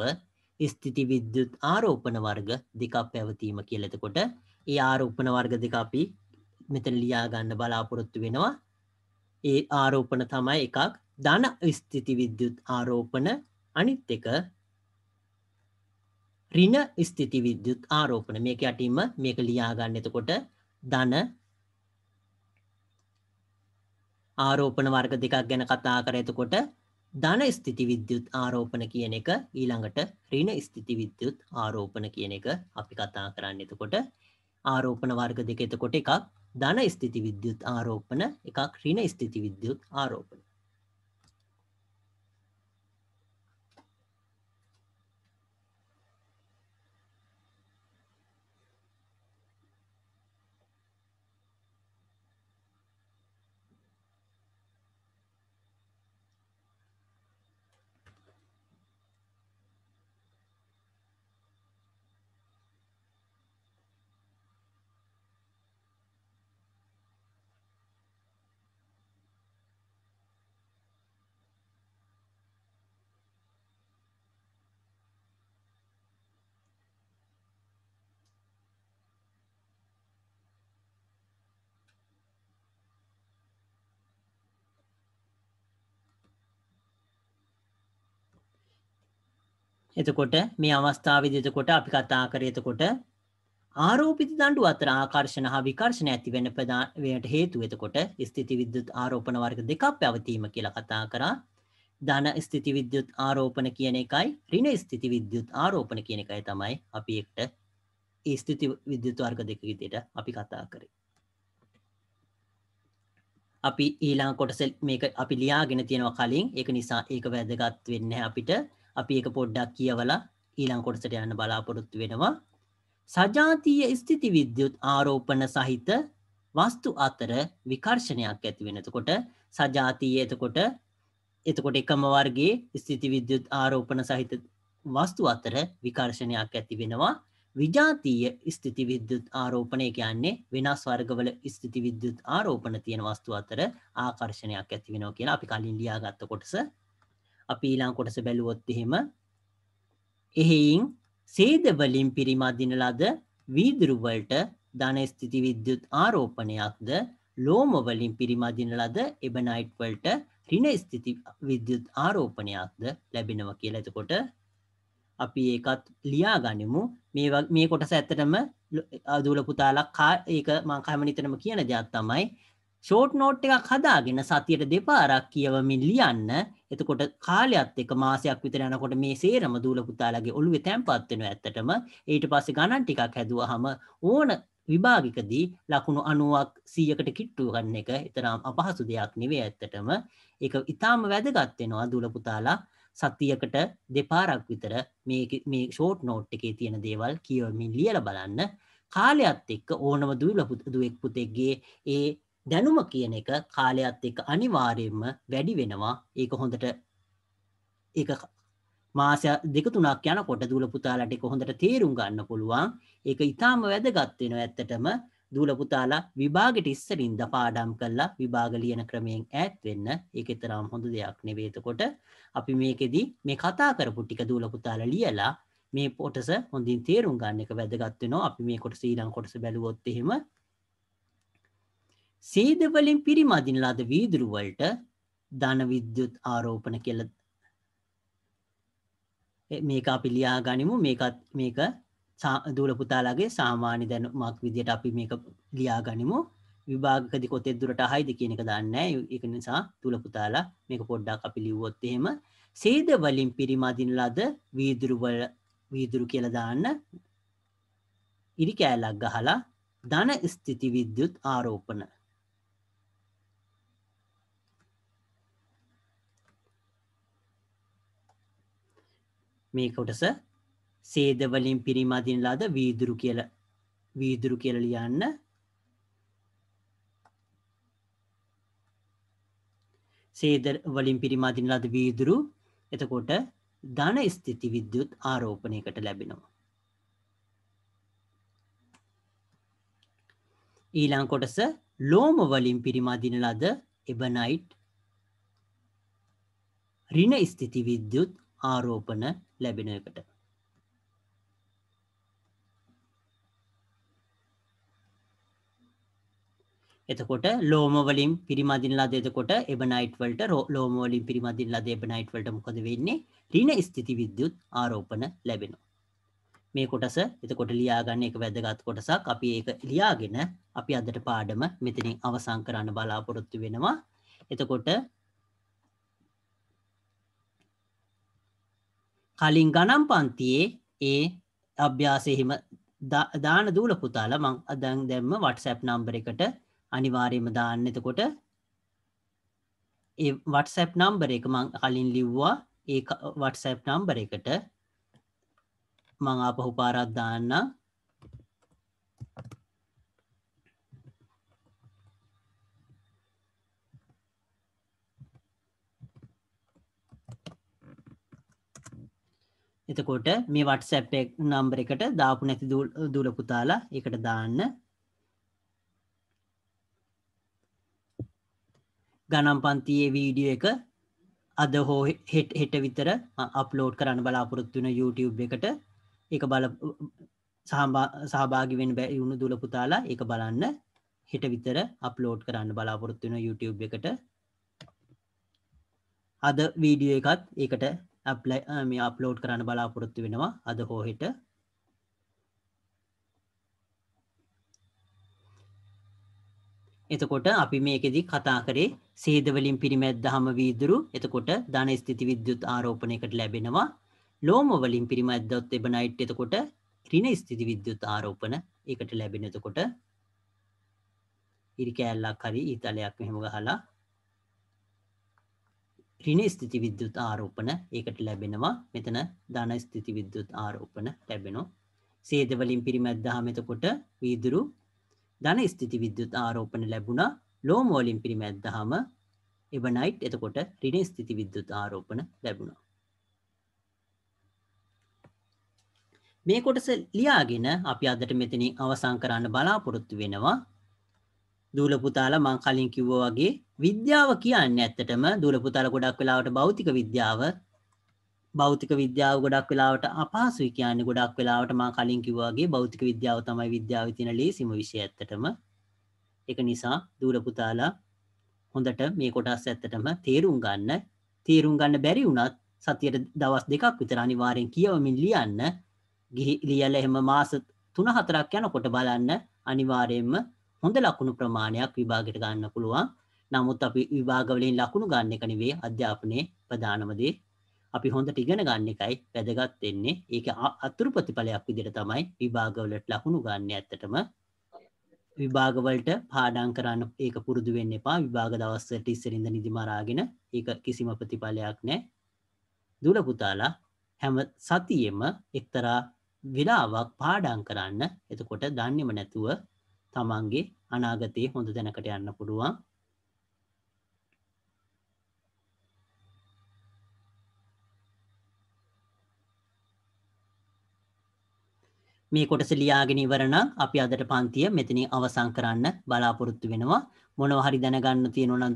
ස්ථಿತಿ විද්‍යුත් ආරෝපණ වර්ග දෙකක් පැවතීම කියලා එතකොට ඒ ආරෝපන වර්ග දෙක අපි මෙතන ලියා ගන්න බලාපොරොත්තු වෙනවා ඒ ආරෝපන තමයි එකක් ධන ස්ථිති විද්‍යුත් ආරෝපන අනිත් එක ඍණ ස්ථිති විද්‍යුත් ආරෝපන මේක යටින්ම මේක ලියා ගන්න එතකොට ධන ආරෝපන වර්ග දෙකක් ගැන කතා කර එතකොට ධන ස්ථිති විද්‍යුත් ආරෝපන කියන එක ඊළඟට ඍණ ස්ථිති විද්‍යුත් ආරෝපන කියන එක අපි කතා කරන්න එතකොට ආරෝපණ වර්ග දෙක එතකොට එකක් ධන ස්ථිති විද්‍යුත් ආරෝපණ එකක් ඍණ ස්ථිති විද්‍යුත් ආරෝපණ එතකොට මේ අවස්ථාවේදී එතකොට අපි කතා කරේ එතකොට ආරෝපිත දඬු අතර ආකර්ෂණ හා විකර්ෂණ ඇති වෙන ප්‍රධාන වේයට හේතු එතකොට ස්ථಿತಿ විද්‍යුත් ආරෝපණ වර්ග දෙකක් පැවතීම කියලා කතා කරා ධන ස්ථಿತಿ විද්‍යුත් ආරෝපණ කියන එකයි ඍණ ස්ථಿತಿ විද්‍යුත් ආරෝපණ කියන එකයි තමයි අපි එකට ඒ ස්ථಿತಿ විද්‍යුත් වර්ග දෙක විදිහට අපි කතා කරේ. අපි ඊළඟ කොටස මේක අපි ලියාගෙන තියෙනවා කලින් ඒක නිසා ඒක වැදගත් වෙන්නේ අපිට. අපි එක පොඩ්ඩක් කියවලා ඊළං කොටසට යන්න බලාපොරොත්තු වෙනවා. සජාතිය ස්ථිති විද්‍යුත් ආරෝපන සහිත වස්තු අතර විකර්ශණයක් ඇති වෙනතකොට සජාතිය එතකොට එතකොට එකම වර්ගේ ස්ථිති විද්‍යුත් ආරෝපන සහිත වස්තු අතර විකර්ශණයක් ඇති වෙනවා විජාතීය ස්ථිති විද්‍යුත් ආරෝපණය කියන්නේ වෙනස් වර්ගවල ස්ථිති විද්‍යුත් ආරෝපණ තියෙන වස්තු අතර ආකර්ෂණයක් ඇති වෙනවා කියලා අපි කලින් ලියාගත්ත කොටස අපි ඊළඟ කොටස බැලුවොත් එහෙම එහෙයින් සේද වලින් පිරිමදින ලද වීදුරු වලට ධන ස්ථಿತಿ විද්‍යුත් ආරෝපණයක්ද ලෝම වලින් පිරිමදින ලද එබනයිට් වලට ඍණ ස්ථಿತಿ විද්‍යුත් ආරෝපණයක්ද ලැබෙනවා කියලා. එතකොට අපි ඒකත් ලියා ගනිමු. මේ මේ කොටස ඇත්තටම අදූල පුතාලා ඒක මම කැමනිතනම කියන දෙයක් තමයි ෂෝට් නෝට් එකක් හදාගෙන සතියට දෙපාරක් කියවමින් ලියන්න එතකොට කාලයක්ත් එක මාසයක් විතර යනකොට මේ සේරම දූලපුතාලගේ ඔළුවෙ තැන්පත් වෙනවා ඇත්තටම ඊට පස්සේ ගණන් ටිකක් හැදුවහම ඕන විභාගිකදී ලකුණු 90ක් 100කට කිට්ටු ගන්න එක ඊතරම් අපහසු දෙයක් නෙවෙයි ඇත්තටම ඒක ඊටාම වැදගත් වෙනවා දූලපුතාලා සතියකට දෙපාරක් විතර මේ මේ ෂෝට් නෝට් එකේ තියෙන දේවල් කියවමින් ලියලා බලන්න කාලයත් එක්ක ඕනම දුවලපුත දුවෙක් පුතෙක්ගේ ඒ දැනුම කියන එක කාලයක්ත් එක අනිවාරයෙන්ම වැඩි වෙනවා ඒක හොඳට ඒ මාසය දෙක තුනක් යන කොට දුල පුතාලට එක හොඳට තේරුම් ගන්න පුළුවන් ඒක ඉතාම වැදගත්වෙන ඇත්තටම දුල පුතාලා විභාගට ඉස්සරින්ද පාඩම් කල්ලා විභාග ලියන ක්‍රමයෙන් ඈත් වෙන්න ඒක තරම් හොඳ දෙයක් නෙවේතකොට අපි මේකෙදී මේ කතා කරපු ටික දුල පුතාලා ලියලා මේ පොටස හොඳින් තේරුම් ගන්න එක වැදගත් වෙනවා අපි මේ කොටස ඊළඟ කොටස බැලුවොත් එහෙම සේදවලින් පිරිමදින ලද වීදුරුවලට ධනවිද්‍යුත් ආරෝපන කෙල මේක අපි ලියා ගනිමු මේකත් මේක දූලපුතාලගේ සාමාන්‍ය දැනුමක් විදියට අපි මේක ලියා ගනිමු විභාගකදි කොතෙක් දුරට අහයිද කියන එක දන්නේ ඒක නිසා තුලපුතාලා මේක පොඩ්ඩක් අපි ලිව්වොත් එහෙම සේද වලින් පිරිමදින ලද වීදුරු වල වීදුරු කියලා දාන්න ඉරි කෑල්ලක් ගහලා ධන ස්ථಿತಿ විද්‍යුත් ආරෝපණ මේ කොටස සේදවලින් පිරිමදින ලද වීදුරු කියල වීදුරු කියල ලියන්න සේද වලින් පිරිමදින ලද වීදුරු එතකොට ධන ස්ථිති විද්‍යුත් ආරෝපණයකට ලැබෙනවා. ඊළං කොටස ලෝම වලින් පිරිමදින ලද එබනයිට් රින ස්ථිති විද්‍යුත් ආරෝපණ ලැබෙන එකට එතකොට ලෝමවලින් පිරිමදින ලද එතකොට එබනයිට් වලට ලෝම වලින් පිරිමදින ලද එබනයිට් වලට මොකද වෙන්නේ ඍණ ස්ථಿತಿ විද්‍යුත් ආරෝපණ ලැබෙනවා මේ කොටස එතකොට ලියාගන්න එක වැදගත් කොටසක් අපි ඒක ලියාගෙන අපි අදට පාඩම මෙතනින් අවසන් කරන්න බලාපොරොත්තු වෙනවා එතකොට කලින් ගනම් පන්තියේ ඒ අභ්‍යාසයහෙම දාන දූල පුතාල මං අදැන් දැම්ම වටසැප් නම්බර එකට අනිවාර්යම දාන්න එතකොට ඒ වටසැප් නම්බර එක මං කලින් ලිව්වා ඒ වටසැප් නම්බර එකට මං ආපහු පාරක් දාන්න එතකොට මේ වටසැප් නම්බර එකට දාපු නැති දූල පුතාලා එකට දාන්න ගනම් පන්තියේ වීඩියෝ එක අද හෝ හෙට විතර අප්ලෝඩ් කරන්න බලාපොරොත්තු වෙන YouTube එකට ඒක බල සහභාගි වෙන්න බැරි වුණු දුල පුතාලා ඒක බලන්න හෙට විතර අප්ලෝඩ් කරන්න බලාපොරොත්තු වෙන YouTube එකට අද වීඩියෝ එකත් ඒකට ඇප්ලයි uh, මේ අප්ලෝඩ් කරන්න බලාපොරොත්තු වෙනවා අද හෝහෙට එතකොට අපි මේකෙදි කතා කරේ සේදවලින් පිරිමැද් දහම වීදුරු එතකොට ධන ස්ථිති විද්‍යුත් ආරෝපණයකට ලැබෙනවා ලෝමවලින් පිරිමැද්දොත් එබනයිට් එතකොට ඍණ ස්ථිති විද්‍යුත් ආරෝපණ ඒකට ලැබෙන එතකොට ඉරි කෑල්ලක් හරි ඊතලයක් මෙහෙම ගහලා ඍණ ස්ථಿತಿ විද්‍යුත් ආරෝපණ ඒකට ලැබෙනවා මෙතන ධන ස්ථಿತಿ විද්‍යුත් ආරෝපණ ලැබෙනවා සේද වලින් පිරිමැද්දාම එතකොට වීදුරු ධන ස්ථಿತಿ විද්‍යුත් ආරෝපණ ලැබුණා ලෝම වලින් පිරිමැද්දාම එබනයිට් එතකොට ඍණ ස්ථಿತಿ විද්‍යුත් ආරෝපණ ලැබුණා මේ කොටස ලියාගෙන අපි අදට මෙතනින් අවසන් කරන්න බලාපොරොත්තු වෙනවා දූල පුතාලා මං කලින් කිව්වා වගේ විද්‍යාව කියන්නේ ඇත්තටම දූල පුතාලා ගොඩක් වෙලාවට භෞතික විද්‍යාව භෞතික විද්‍යාව ගොඩක් වෙලාවට අපහසුයි කියන්නේ ගොඩක් වෙලාවට මං කලින් කිව්වා වගේ භෞතික විද්‍යාව තමයි විද්‍යාවේ තියෙන ලේසිම විෂය ඇත්තටම ඒක නිසා දූල පුතාලා හොඳට මේ කොටස් ඇත්තටම තේරුම් ගන්න තේරුම් ගන්න බැරි වුණත් සතියට දවස් දෙකක් විතර අනිවාර්යෙන් කියවමින් ලියන්න ගිහි ලියලා එහෙම මාස 3 4ක් යනකොට බලන්න අනිවාර්යයෙන්ම හොඳ ලකුණු ප්‍රමාණයක් විභාගයට ගන්න පුළුවන්. නමුත් අපි විභාග වලින් ලකුණු ගන්න එක නෙවෙයි අධ්‍යාපනයේ ප්‍රධානම දේ. අපි හොඳට ඉගෙන ගන්න එකයි වැදගත් වෙන්නේ. ඒක අතුරු ප්‍රතිඵලයක් විදිහට තමයි විභාග වලට ලකුණු ගන්න ඇත්තටම. විභාග වලට පාඩම් කරන්න ඒක පුරුදු වෙන්න එපා. විභාග දවස් වලට ඉස්සරින්ද නිදි මරාගෙන ඒක කිසිම ප්‍රතිඵලයක් නැහැ. දුල පුතාලා හැම සතියෙම එක්තරා වෙලාවක් පාඩම් කරන්න. එතකොට දන්නේම නැතුව තමන්ගේ අනාගතයේ හොඳ දැනකට යන්න පුළුවන් මේ කොටස ලියාගෙන ඉවරනම් අපි අදට පන්තිය මෙතනින් අවසන් කරන්න බලාපොරොත්තු වෙනවා මොනවා හරි දැනගන්න තියෙනවා නම්